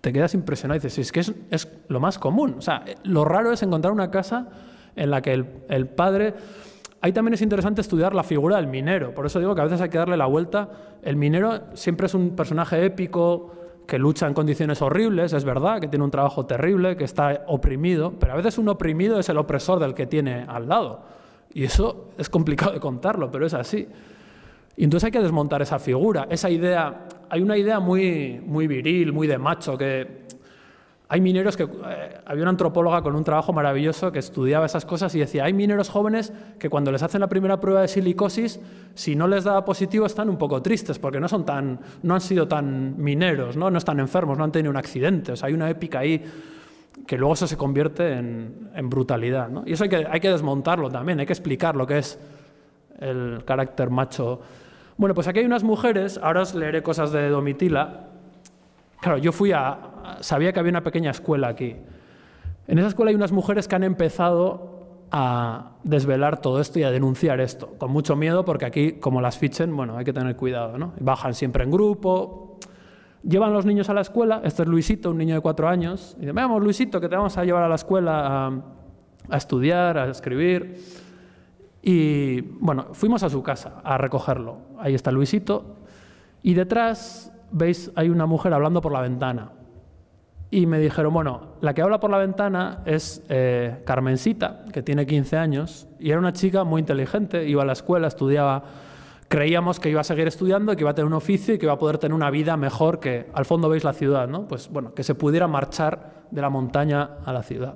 B: te quedas impresionado y dices, es que es, lo más común. O sea, lo raro es encontrar una casa en la que el padre ahí también es interesante estudiar la figura del minero. Por eso digo que a veces hay que darle la vuelta. El minero siempre es un personaje épico que lucha en condiciones horribles, es verdad, que tiene un trabajo terrible, que está oprimido, pero a veces un oprimido es el opresor del que tiene al lado. Y eso es complicado de contarlo, pero es así. Y entonces hay que desmontar esa figura, esa idea. Hay una idea muy, muy viril, muy de macho, que hay mineros que... Eh, había una antropóloga con un trabajo maravilloso que estudiaba esas cosas y decía, hay mineros jóvenes que cuando les hacen la primera prueba de silicosis, si no les da positivo están un poco tristes porque no, son tan, no han sido tan mineros, ¿no? están enfermos, no han tenido un accidente. O sea, hay una épica ahí que luego eso se convierte en, brutalidad. Y eso que, hay que desmontarlo también, hay que explicar lo que es el carácter macho. Bueno, pues aquí hay unas mujeres, ahora os leeré cosas de Domitila, Claro, yo fui a... Sabía que había una pequeña escuela aquí. En esa escuela hay unas mujeres que han empezado a desvelar todo esto y a denunciar esto, con mucho miedo, porque aquí, como las fichen, bueno, hay que tener cuidado, ¿no? Bajan siempre en grupo, llevan los niños a la escuela, este es Luisito, un niño de cuatro años, y dice, vamos, Luisito, que te vamos a llevar a la escuela a, a estudiar, a escribir. Y bueno, fuimos a su casa a recogerlo. Ahí está Luisito. Y detrás veis, hay una mujer hablando por la ventana. Y me dijeron, bueno, la que habla por la ventana es eh, Carmencita, que tiene 15 años, y era una chica muy inteligente, iba a la escuela, estudiaba, creíamos que iba a seguir estudiando, que iba a tener un oficio y que iba a poder tener una vida mejor que, al fondo veis la ciudad, ¿no? Pues bueno, que se pudiera marchar de la montaña a la ciudad.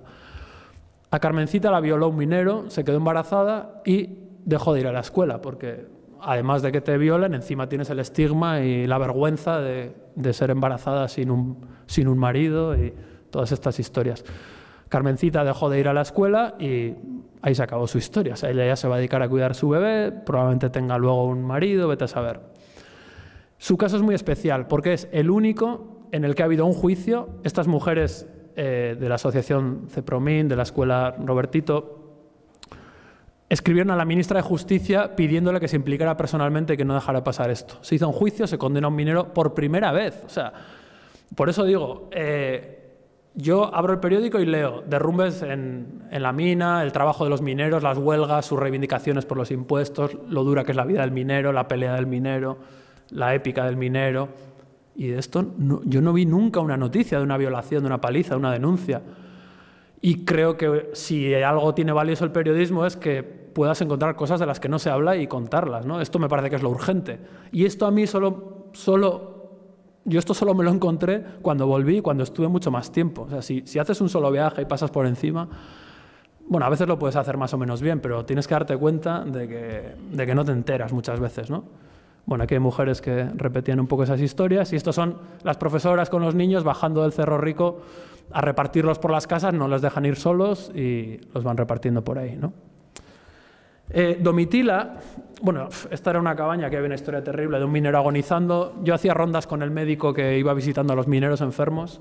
B: A Carmencita la violó un minero, se quedó embarazada y dejó de ir a la escuela porque además de que te violen, encima tienes el estigma y la vergüenza de, ser embarazada sin un, sin un marido y todas estas historias. Carmencita dejó de ir a la escuela y ahí se acabó su historia. ella ya se va a dedicar a cuidar a su bebé, probablemente tenga luego un marido, vete a saber. Su caso es muy especial porque es el único en el que ha habido un juicio. Estas mujeres eh, de la asociación Cepromín, de la escuela Robertito, escribieron a la ministra de Justicia pidiéndole que se implicara personalmente y que no dejara pasar esto. Se hizo un juicio, se condena a un minero por primera vez. O sea, por eso digo, eh, yo abro el periódico y leo derrumbes en, en, la mina, el trabajo de los mineros, las huelgas, sus reivindicaciones por los impuestos, lo dura que es la vida del minero, la pelea del minero, la épica del minero. Y de esto yo no vi nunca una noticia de una violación, de una paliza, de una denuncia. Y creo que si algo tiene valioso el periodismo es que puedas encontrar cosas de las que no se habla y contarlas. ¿no? Esto me parece que es lo urgente. Y esto a mí solo, solo yo esto solo me lo encontré cuando volví, cuando estuve mucho más tiempo. O sea, si, si, haces un solo viaje y pasas por encima, bueno, a veces lo puedes hacer más o menos bien, pero tienes que darte cuenta de que, de que no te enteras muchas veces, ¿no? Bueno, aquí hay mujeres que repetían un poco esas historias y estos son las profesoras con los niños bajando del Cerro Rico a repartirlos por las casas, no los dejan ir solos y los van repartiendo por ahí, ¿no? Eh, Domitila, bueno, esta era una cabaña que había una historia terrible de un minero agonizando. Yo hacía rondas con el médico que iba visitando a los mineros enfermos.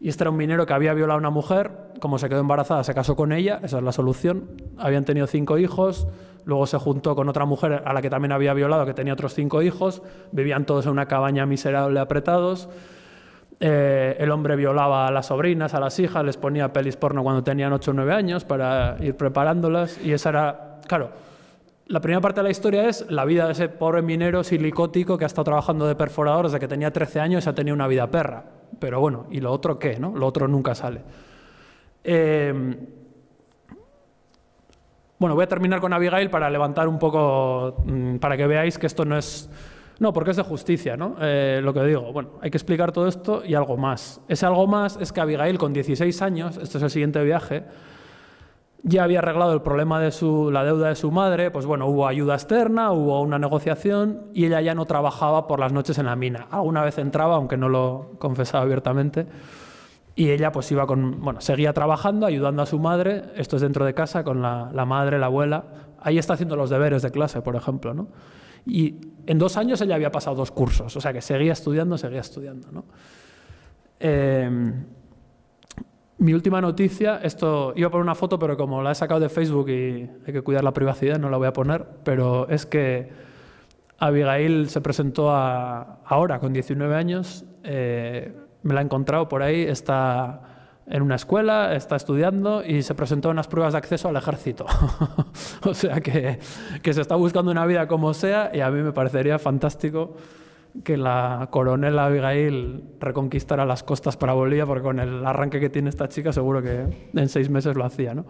B: Y este era un minero que había violado a una mujer, como se quedó embarazada, se casó con ella, esa es la solución. Habían tenido cinco hijos, luego se juntó con otra mujer a la que también había violado, que tenía otros cinco hijos, vivían todos en una cabaña miserable apretados. Eh, el hombre violaba a las sobrinas, a las hijas, les ponía pelis porno cuando tenían ocho o nueve años para ir preparándolas y esa era Claro, la primera parte de la historia es la vida de ese pobre minero silicótico que ha estado trabajando de perforador desde que tenía 13 años y ha tenido una vida perra. Pero bueno, ¿y lo otro qué? No? Lo otro nunca sale. Eh, bueno, voy a terminar con Abigail para levantar un poco, mm, para que veáis que esto no es... No, porque es de justicia, ¿no? Eh, lo que digo, bueno, hay que explicar todo esto y algo más. Ese algo más es que Abigail con 16 años, este es el siguiente viaje, ya había arreglado el problema de su, la deuda de su madre, pues bueno, hubo ayuda externa, hubo una negociación y ella ya no trabajaba por las noches en la mina. Alguna vez entraba, aunque no lo confesaba abiertamente, y ella pues iba con, bueno, seguía trabajando, ayudando a su madre, esto es dentro de casa, con la, madre, la abuela, ahí está haciendo los deberes de clase, por ejemplo, ¿no? Y en dos años ella había pasado dos cursos, o sea que seguía estudiando, seguía estudiando, ¿no? Eh, mi última noticia, esto iba a poner una foto, pero como la he sacado de Facebook y hay que cuidar la privacidad, no la voy a poner, pero es que Abigail se presentó ahora, con 19 años, eh, me la he encontrado por ahí, está en una escuela, está estudiando y se presentó a unas pruebas de acceso al ejército. o sea que, que se está buscando una vida como sea y a mí me parecería fantástico que la coronela Abigail reconquistara las costas para Bolivia, porque con el arranque que tiene esta chica seguro que en seis meses lo hacía. ¿no?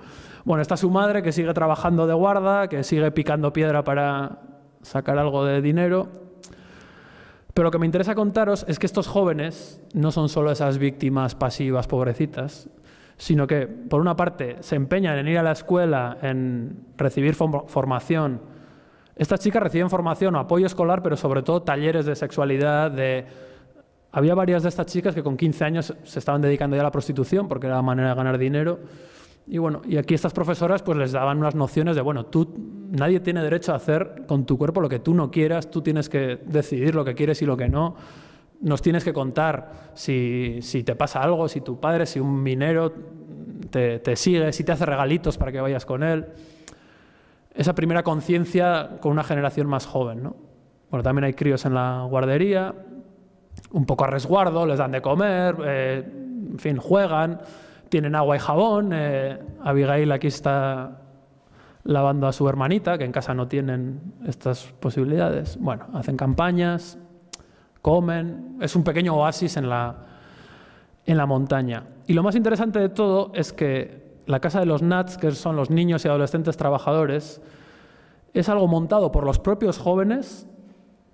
B: Bueno, está su madre que sigue trabajando de guarda, que sigue picando piedra para sacar algo de dinero. Pero lo que me interesa contaros es que estos jóvenes no son solo esas víctimas pasivas, pobrecitas, sino que, por una parte, se empeñan en ir a la escuela, en recibir formación, estas chicas reciben formación o apoyo escolar, pero sobre todo talleres de sexualidad, Había varias de estas chicas que con 15 años se estaban dedicando ya a la prostitución porque era la manera de ganar dinero. Y bueno, y aquí estas profesoras pues les daban unas nociones de, bueno, tú, nadie tiene derecho a hacer con tu cuerpo lo que tú no quieras, tú tienes que decidir lo que quieres y lo que no nos tienes que contar si, te pasa algo, si tu padre, si un minero te, te, sigue, si te hace regalitos para que vayas con él esa primera conciencia con una generación más joven. ¿no? Bueno, también hay críos en la guardería, un poco a resguardo, les dan de comer, eh, en fin, juegan, tienen agua y jabón. Eh, Abigail aquí está lavando a su hermanita, que en casa no tienen estas posibilidades. Bueno, hacen campañas, comen, es un pequeño oasis en la, en la montaña. Y lo más interesante de todo es que la casa de los Nats, que son los niños y adolescentes trabajadores, es algo montado por los propios jóvenes.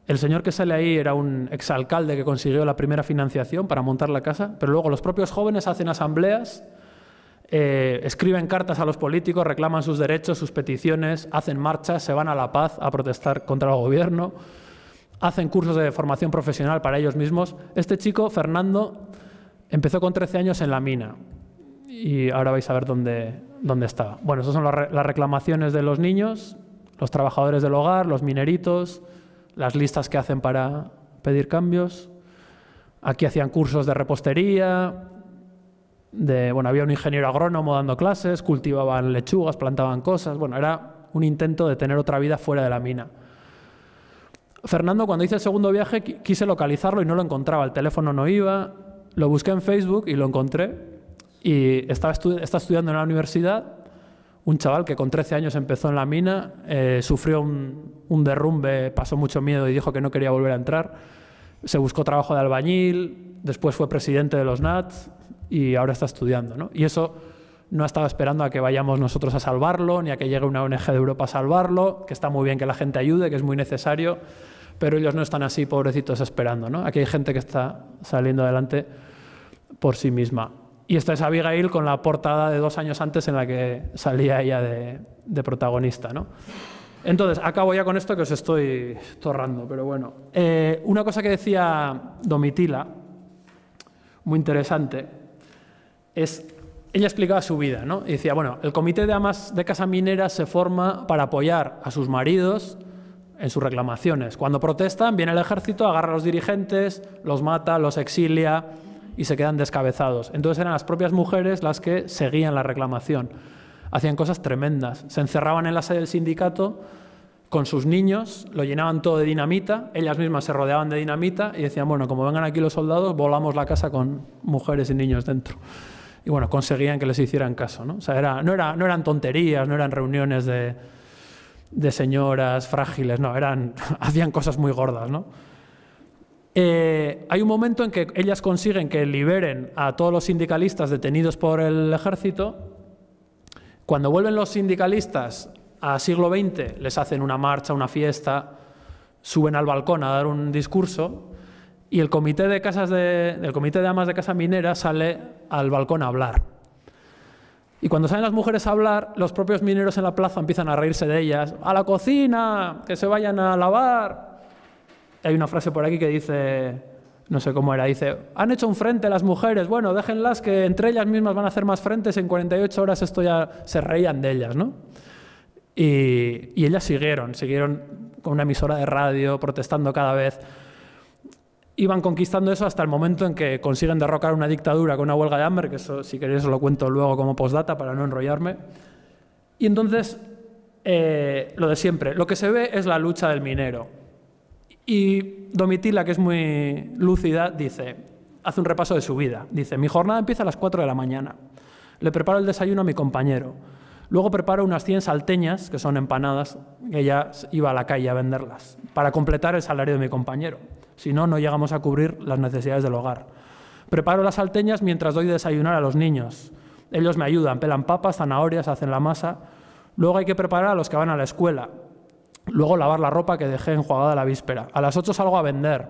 B: El señor que sale ahí era un exalcalde que consiguió la primera financiación para montar la casa, pero luego los propios jóvenes hacen asambleas, eh, escriben cartas a los políticos, reclaman sus derechos, sus peticiones, hacen marchas, se van a La Paz a protestar contra el gobierno, hacen cursos de formación profesional para ellos mismos. Este chico, Fernando, empezó con 13 años en la mina, y ahora vais a ver dónde, dónde estaba. Bueno, esas son las reclamaciones de los niños, los trabajadores del hogar, los mineritos, las listas que hacen para pedir cambios. Aquí hacían cursos de repostería, de, bueno, había un ingeniero agrónomo dando clases, cultivaban lechugas, plantaban cosas, bueno, era un intento de tener otra vida fuera de la mina. Fernando, cuando hice el segundo viaje, quise localizarlo y no lo encontraba, el teléfono no iba, lo busqué en Facebook y lo encontré, y estaba está estudiando en la universidad un chaval que con 13 años empezó en la mina, eh, sufrió un, derrumbe, pasó mucho miedo y dijo que no quería volver a entrar. Se buscó trabajo de albañil, después fue presidente de los NAT y ahora está estudiando. Y eso no estaba esperando a que vayamos nosotros a salvarlo, ni a que llegue una ONG de Europa a salvarlo, que está muy bien que la gente ayude, que es muy necesario, pero ellos no están así, pobrecitos, esperando. ¿no? Aquí hay gente que está saliendo adelante por sí misma. Y esta es Abigail con la portada de dos años antes en la que salía ella de, protagonista. Entonces, acabo ya con esto que os estoy torrando, pero bueno. Eh, una cosa que decía Domitila, muy interesante, es ella explicaba su vida, ¿no? decía, bueno, el comité de amas de casa minera se forma para apoyar a sus maridos en sus reclamaciones. Cuando protestan, viene el ejército, agarra a los dirigentes, los mata, los exilia, y se quedan descabezados. Entonces eran las propias mujeres las que seguían la reclamación. Hacían cosas tremendas. Se encerraban en la sede del sindicato con sus niños, lo llenaban todo de dinamita, ellas mismas se rodeaban de dinamita y decían, bueno, como vengan aquí los soldados, volamos la casa con mujeres y niños dentro. Y bueno, conseguían que les hicieran caso. ¿no? no, era, no eran tonterías, no eran reuniones de, de señoras frágiles, no, eran, hacían cosas muy gordas. ¿no? Eh, hay un momento en que ellas consiguen que liberen a todos los sindicalistas detenidos por el ejército. Cuando vuelven los sindicalistas a siglo XX, les hacen una marcha, una fiesta, suben al balcón a dar un discurso y el comité de, casas el comité de amas de casa minera sale al balcón a hablar. Y cuando salen las mujeres a hablar, los propios mineros en la plaza empiezan a reírse de ellas. A la cocina, que se vayan a lavar, hay una frase por aquí que dice, no sé cómo era, dice, han hecho un frente las mujeres, bueno, déjenlas que entre ellas mismas van a hacer más frentes, en 48 horas esto ya se reían de ellas, ¿no? Y, ellas siguieron, siguieron con una emisora de radio, protestando cada vez. Iban conquistando eso hasta el momento en que consiguen derrocar una dictadura con una huelga de hambre, que eso si queréis os lo cuento luego como postdata para no enrollarme. Y entonces, eh, lo de siempre, lo que se ve es la lucha del minero y Domitila, que es muy lúcida, dice, hace un repaso de su vida. Dice, mi jornada empieza a las 4 de la mañana. Le preparo el desayuno a mi compañero. Luego preparo unas 100 salteñas, que son empanadas, que ella iba a la calle a venderlas, para completar el salario de mi compañero. Si no, no llegamos a cubrir las necesidades del hogar. Preparo las salteñas mientras doy desayunar a los niños. Ellos me ayudan, pelan papas, zanahorias, hacen la masa. Luego hay que preparar a los que van a la escuela, Luego lavar la ropa que dejé enjuagada la víspera. A las 8 salgo a vender.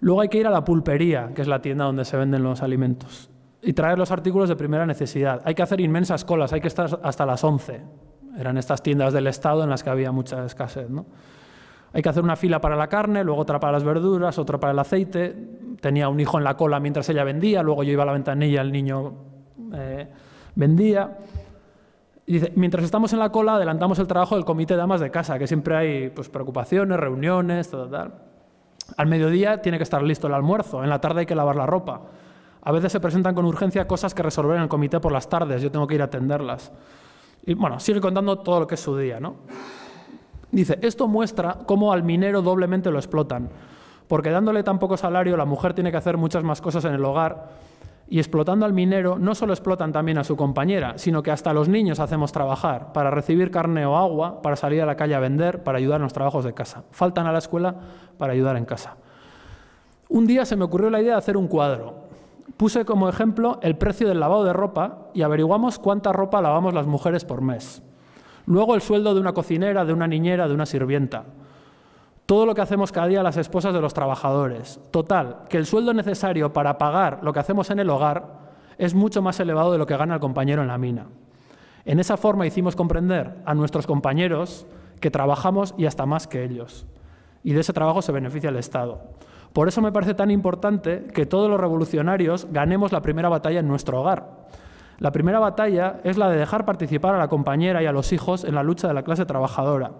B: Luego hay que ir a la pulpería, que es la tienda donde se venden los alimentos, y traer los artículos de primera necesidad. Hay que hacer inmensas colas, hay que estar hasta las 11. Eran estas tiendas del Estado en las que había mucha escasez. Hay que hacer una fila para la carne, luego otra para las verduras, otra para el aceite. Tenía un hijo en la cola mientras ella vendía, luego yo iba a la ventanilla, el niño eh, vendía. Y dice, mientras estamos en la cola, adelantamos el trabajo del comité de amas de casa, que siempre hay pues, preocupaciones, reuniones, tal, tal. Al mediodía tiene que estar listo el almuerzo, en la tarde hay que lavar la ropa. A veces se presentan con urgencia cosas que resolver en el comité por las tardes, yo tengo que ir a atenderlas. Y bueno, sigue contando todo lo que es su día, ¿no? Dice, esto muestra cómo al minero doblemente lo explotan, porque dándole tan poco salario la mujer tiene que hacer muchas más cosas en el hogar y explotando al minero no solo explotan también a su compañera, sino que hasta los niños hacemos trabajar para recibir carne o agua, para salir a la calle a vender, para ayudar en los trabajos de casa. Faltan a la escuela para ayudar en casa. Un día se me ocurrió la idea de hacer un cuadro. Puse como ejemplo el precio del lavado de ropa y averiguamos cuánta ropa lavamos las mujeres por mes. Luego el sueldo de una cocinera, de una niñera, de una sirvienta todo lo que hacemos cada día las esposas de los trabajadores. Total, que el sueldo necesario para pagar lo que hacemos en el hogar es mucho más elevado de lo que gana el compañero en la mina. En esa forma hicimos comprender a nuestros compañeros que trabajamos y hasta más que ellos. Y de ese trabajo se beneficia el Estado. Por eso me parece tan importante que todos los revolucionarios ganemos la primera batalla en nuestro hogar. La primera batalla es la de dejar participar a la compañera y a los hijos en la lucha de la clase trabajadora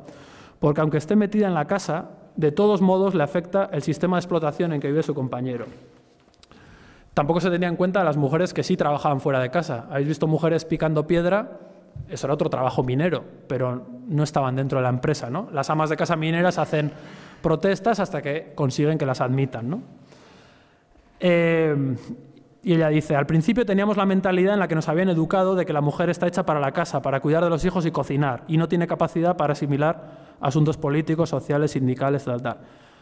B: porque aunque esté metida en la casa, de todos modos le afecta el sistema de explotación en que vive su compañero. Tampoco se tenía en cuenta las mujeres que sí trabajaban fuera de casa. Habéis visto mujeres picando piedra, eso era otro trabajo minero, pero no estaban dentro de la empresa. ¿no? Las amas de casa mineras hacen protestas hasta que consiguen que las admitan. ¿no? Eh, y ella dice, al principio teníamos la mentalidad en la que nos habían educado de que la mujer está hecha para la casa, para cuidar de los hijos y cocinar, y no tiene capacidad para asimilar asuntos políticos, sociales, sindicales, tal, tal.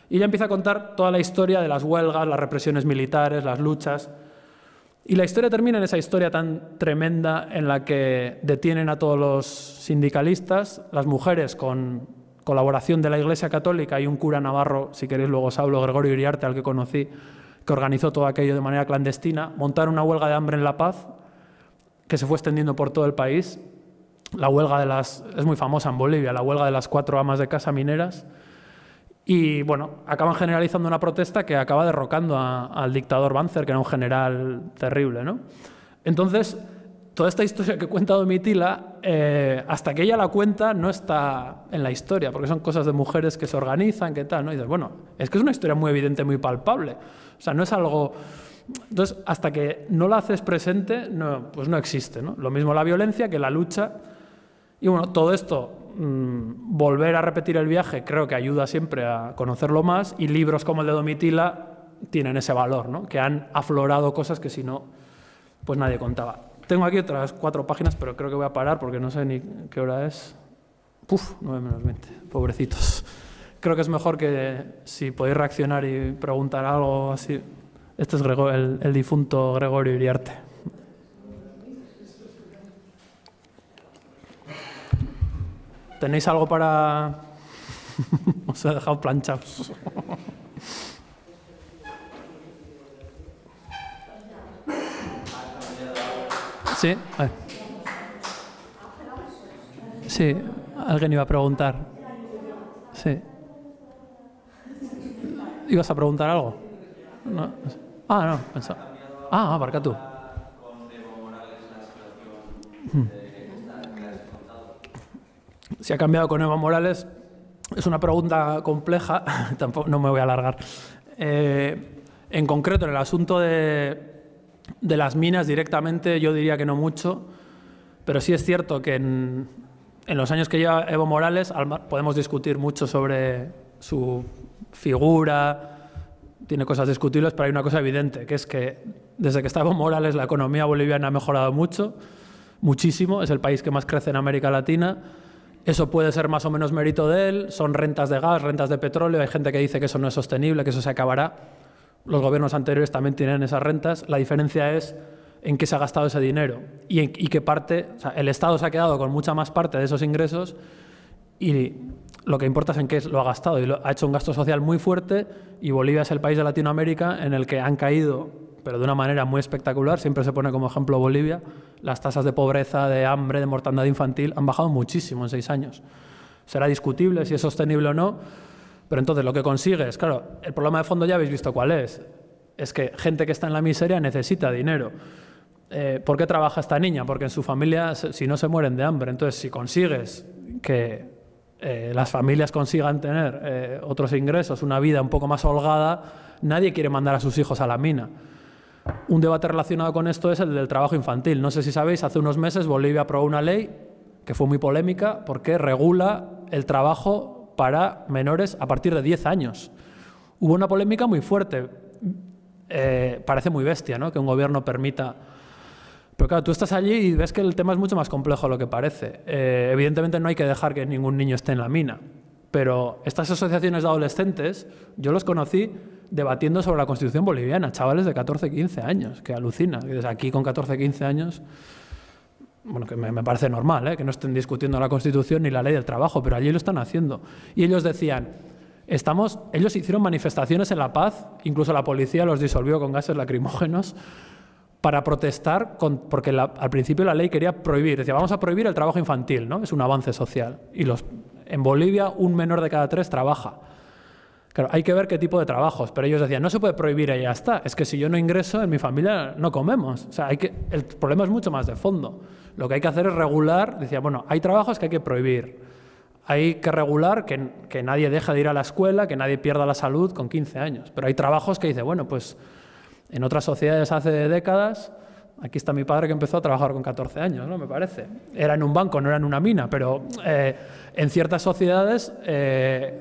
B: Y ella empieza a contar toda la historia de las huelgas, las represiones militares, las luchas. Y la historia termina en esa historia tan tremenda en la que detienen a todos los sindicalistas, las mujeres con colaboración de la Iglesia Católica y un cura navarro, si queréis luego os hablo, Gregorio Uriarte al que conocí, que organizó todo aquello de manera clandestina, montar una huelga de hambre en La Paz, que se fue extendiendo por todo el país. La huelga de las, es muy famosa en Bolivia, la huelga de las cuatro amas de casa mineras. Y bueno, acaban generalizando una protesta que acaba derrocando al dictador Banzer, que era un general terrible. ¿no? Entonces, toda esta historia que cuenta Domitila, eh, hasta que ella la cuenta, no está en la historia, porque son cosas de mujeres que se organizan, que tal, ¿no? Y dices, bueno, es que es una historia muy evidente, muy palpable. O sea, no es algo... Entonces, hasta que no la haces presente, pues no existe. ¿no? Lo mismo la violencia que la lucha. Y bueno, todo esto, mm, volver a repetir el viaje, creo que ayuda siempre a conocerlo más. Y libros como el de Domitila tienen ese valor, ¿no? que han aflorado cosas que si no, pues nadie contaba. Tengo aquí otras cuatro páginas, pero creo que voy a parar porque no sé ni qué hora es. Puf, nueve menos 20, pobrecitos creo que es mejor que si podéis reaccionar y preguntar algo así. Este es el, difunto Gregorio Iriarte. ¿Tenéis algo para...? Os he dejado planchados. ¿Sí? Sí, alguien iba a preguntar. Sí. ¿Ibas a preguntar algo? Ah, no, pensaba. Ah, abarca tú. Hmm. Si ha cambiado con Evo Morales, es una pregunta compleja, tampoco no me voy a alargar. Eh, en concreto, en el asunto de, las minas directamente, yo diría que no mucho, pero sí es cierto que en, en los años que lleva Evo Morales podemos discutir mucho sobre su figura, tiene cosas discutibles, pero hay una cosa evidente, que es que desde que estaba Morales la economía boliviana ha mejorado mucho, muchísimo, es el país que más crece en América Latina. Eso puede ser más o menos mérito de él, son rentas de gas, rentas de petróleo, hay gente que dice que eso no es sostenible, que eso se acabará. Los gobiernos anteriores también tienen esas rentas, la diferencia es en qué se ha gastado ese dinero y, en, qué parte, el Estado se ha quedado con mucha más parte de esos ingresos y lo que importa es en qué lo ha gastado. Y lo, ha hecho un gasto social muy fuerte y Bolivia es el país de Latinoamérica en el que han caído, pero de una manera muy espectacular, siempre se pone como ejemplo Bolivia, las tasas de pobreza, de hambre, de mortandad infantil han bajado muchísimo en seis años. Será discutible si es sostenible o no, pero entonces lo que consigues, claro, el problema de fondo ya habéis visto cuál es, es que gente que está en la miseria necesita dinero. Eh, ¿Por qué trabaja esta niña? Porque en su familia, si no, se mueren de hambre. Entonces, si consigues que eh, las familias consigan tener eh, otros ingresos, una vida un poco más holgada, nadie quiere mandar a sus hijos a la mina. Un debate relacionado con esto es el del trabajo infantil. No sé si sabéis, hace unos meses Bolivia aprobó una ley que fue muy polémica porque regula el trabajo para menores a partir de 10 años. Hubo una polémica muy fuerte. Eh, parece muy bestia ¿no? que un gobierno permita pero claro, tú estás allí y ves que el tema es mucho más complejo de lo que parece. Eh, evidentemente no hay que dejar que ningún niño esté en la mina, pero estas asociaciones de adolescentes yo los conocí debatiendo sobre la constitución boliviana, chavales de 14, 15 años, que alucina. Desde aquí con 14, 15 años, bueno, que me, parece normal, ¿eh? que no estén discutiendo la constitución ni la ley del trabajo, pero allí lo están haciendo. Y ellos decían, estamos, ellos hicieron manifestaciones en La Paz, incluso la policía los disolvió con gases lacrimógenos para protestar, porque al principio la ley quería prohibir, decía, vamos a prohibir el trabajo infantil, ¿no? Es un avance social. Y los, en Bolivia un menor de cada tres trabaja. Claro, hay que ver qué tipo de trabajos, pero ellos decían, no se puede prohibir y ya está. Es que si yo no ingreso, en mi familia no comemos. sea, el problema es mucho más de fondo. Lo que hay que hacer es regular, decía, bueno, hay trabajos que hay que prohibir. Hay que regular que, que nadie deje de ir a la escuela, que nadie pierda la salud con 15 años. Pero hay trabajos que dice, bueno, pues en otras sociedades hace décadas, aquí está mi padre que empezó a trabajar con 14 años, ¿no? Me parece. Era en un banco, no era en una mina, pero eh, en ciertas sociedades eh,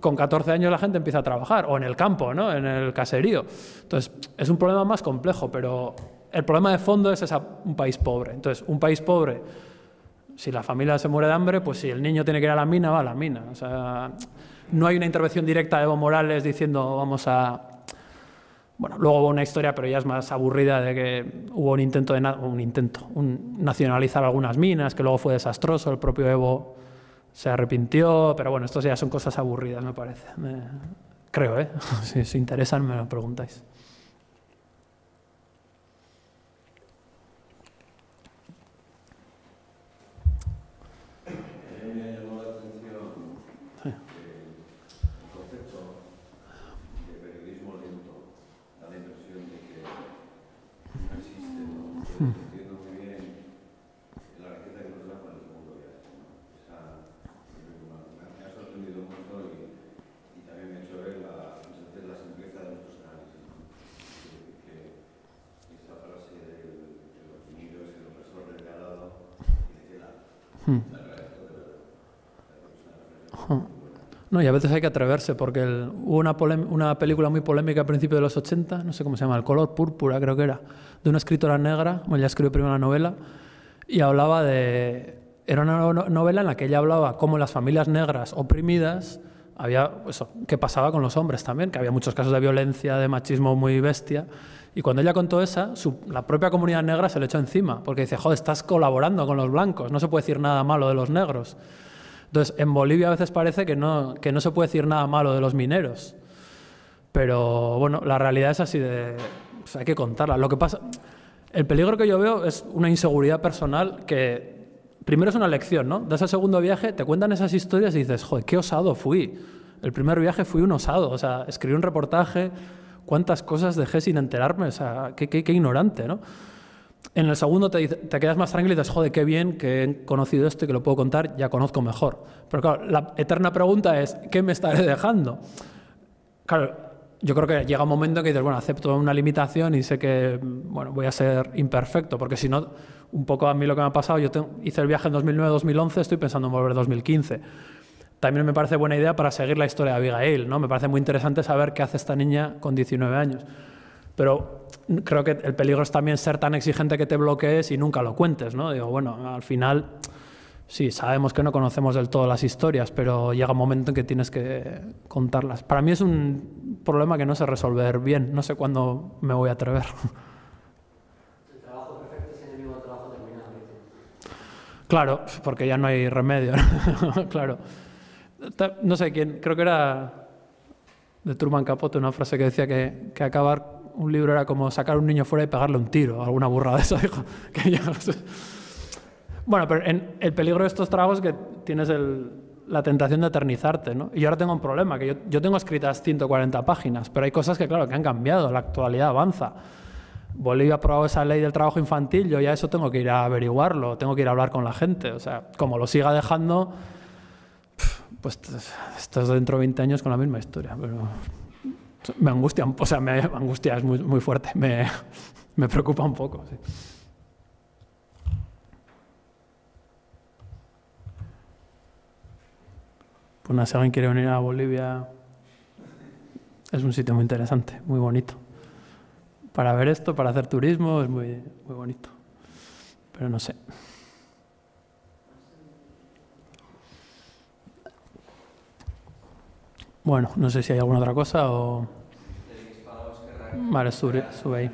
B: con 14 años la gente empieza a trabajar, o en el campo, ¿no? En el caserío. Entonces, es un problema más complejo, pero el problema de fondo es un país pobre. Entonces, un país pobre, si la familia se muere de hambre, pues si el niño tiene que ir a la mina, va a la mina. O sea, no hay una intervención directa de Evo Morales diciendo vamos a bueno, luego hubo una historia, pero ya es más aburrida, de que hubo un intento de un intento, un nacionalizar algunas minas, que luego fue desastroso, el propio Evo se arrepintió, pero bueno, estas ya son cosas aburridas, me parece. Creo, ¿eh? si os interesan, me lo preguntáis. No, y a veces hay que atreverse, porque hubo una, película muy polémica a principios de los 80, no sé cómo se llama, El color púrpura creo que era, de una escritora negra, ella escribió primero la novela, y hablaba de... Era una novela en la que ella hablaba cómo las familias negras oprimidas había eso, pues, qué pasaba con los hombres también, que había muchos casos de violencia, de machismo muy bestia. Y cuando ella contó esa, la propia comunidad negra se le echó encima, porque dice, joder, estás colaborando con los blancos, no se puede decir nada malo de los negros. Entonces, en Bolivia a veces parece que no, que no se puede decir nada malo de los mineros. Pero bueno, la realidad es así de... hay que contarla. Lo que pasa... El peligro que yo veo es una inseguridad personal que... Primero es una lección, ¿no? Das el segundo viaje, te cuentan esas historias y dices, joder, qué osado fui. El primer viaje fui un osado. O sea, escribí un reportaje, cuántas cosas dejé sin enterarme. O sea, qué, qué, qué ignorante, ¿no? En el segundo te, quedas más tranquilo y dices, joder, qué bien que he conocido esto y que lo puedo contar, ya conozco mejor. Pero claro, la eterna pregunta es, ¿qué me estaré dejando? Claro, yo creo que llega un momento que dices, bueno, acepto una limitación y sé que, bueno, voy a ser imperfecto, porque si no, un poco a mí lo que me ha pasado, yo hice el viaje en 2009-2011, estoy pensando en volver en 2015. También me parece buena idea para seguir la historia de Abigail, ¿no? Me parece muy interesante saber qué hace esta niña con 19 años. Pero creo que el peligro es también ser tan exigente que te bloquees y nunca lo cuentes, ¿no? Digo, bueno, al final sí, sabemos que no conocemos del todo las historias, pero llega un momento en que tienes que contarlas. Para mí es un problema que no sé resolver bien, no sé cuándo me voy a atrever. El trabajo perfecto es trabajo terminado. Claro, porque ya no hay remedio, claro. No sé quién, creo que era de Truman Capote una frase que decía que acabar un libro era como sacar un niño fuera y pegarle un tiro, alguna burra de eso, dijo. Bueno, pero en el peligro de estos trabajos es que tienes la tentación de eternizarte, ¿no? Y yo ahora tengo un problema, que yo, tengo escritas 140 páginas, pero hay cosas que, claro, que han cambiado, la actualidad avanza. Bolivia ha aprobado esa ley del trabajo infantil, yo ya eso tengo que ir a averiguarlo, tengo que ir a hablar con la gente. O sea, como lo siga dejando, pues estás dentro de 20 años con la misma historia. Pero me angustia, o sea, me angustia, es muy, muy fuerte, me, me, preocupa un poco. Sí. Pues nada, si alguien quiere venir a Bolivia, es un sitio muy interesante, muy bonito. Para ver esto, para hacer turismo, es muy, muy bonito. Pero no sé. Bueno, no sé si hay alguna otra cosa o... Vale, sube, sube ahí.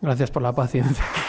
B: Gracias por la paciencia.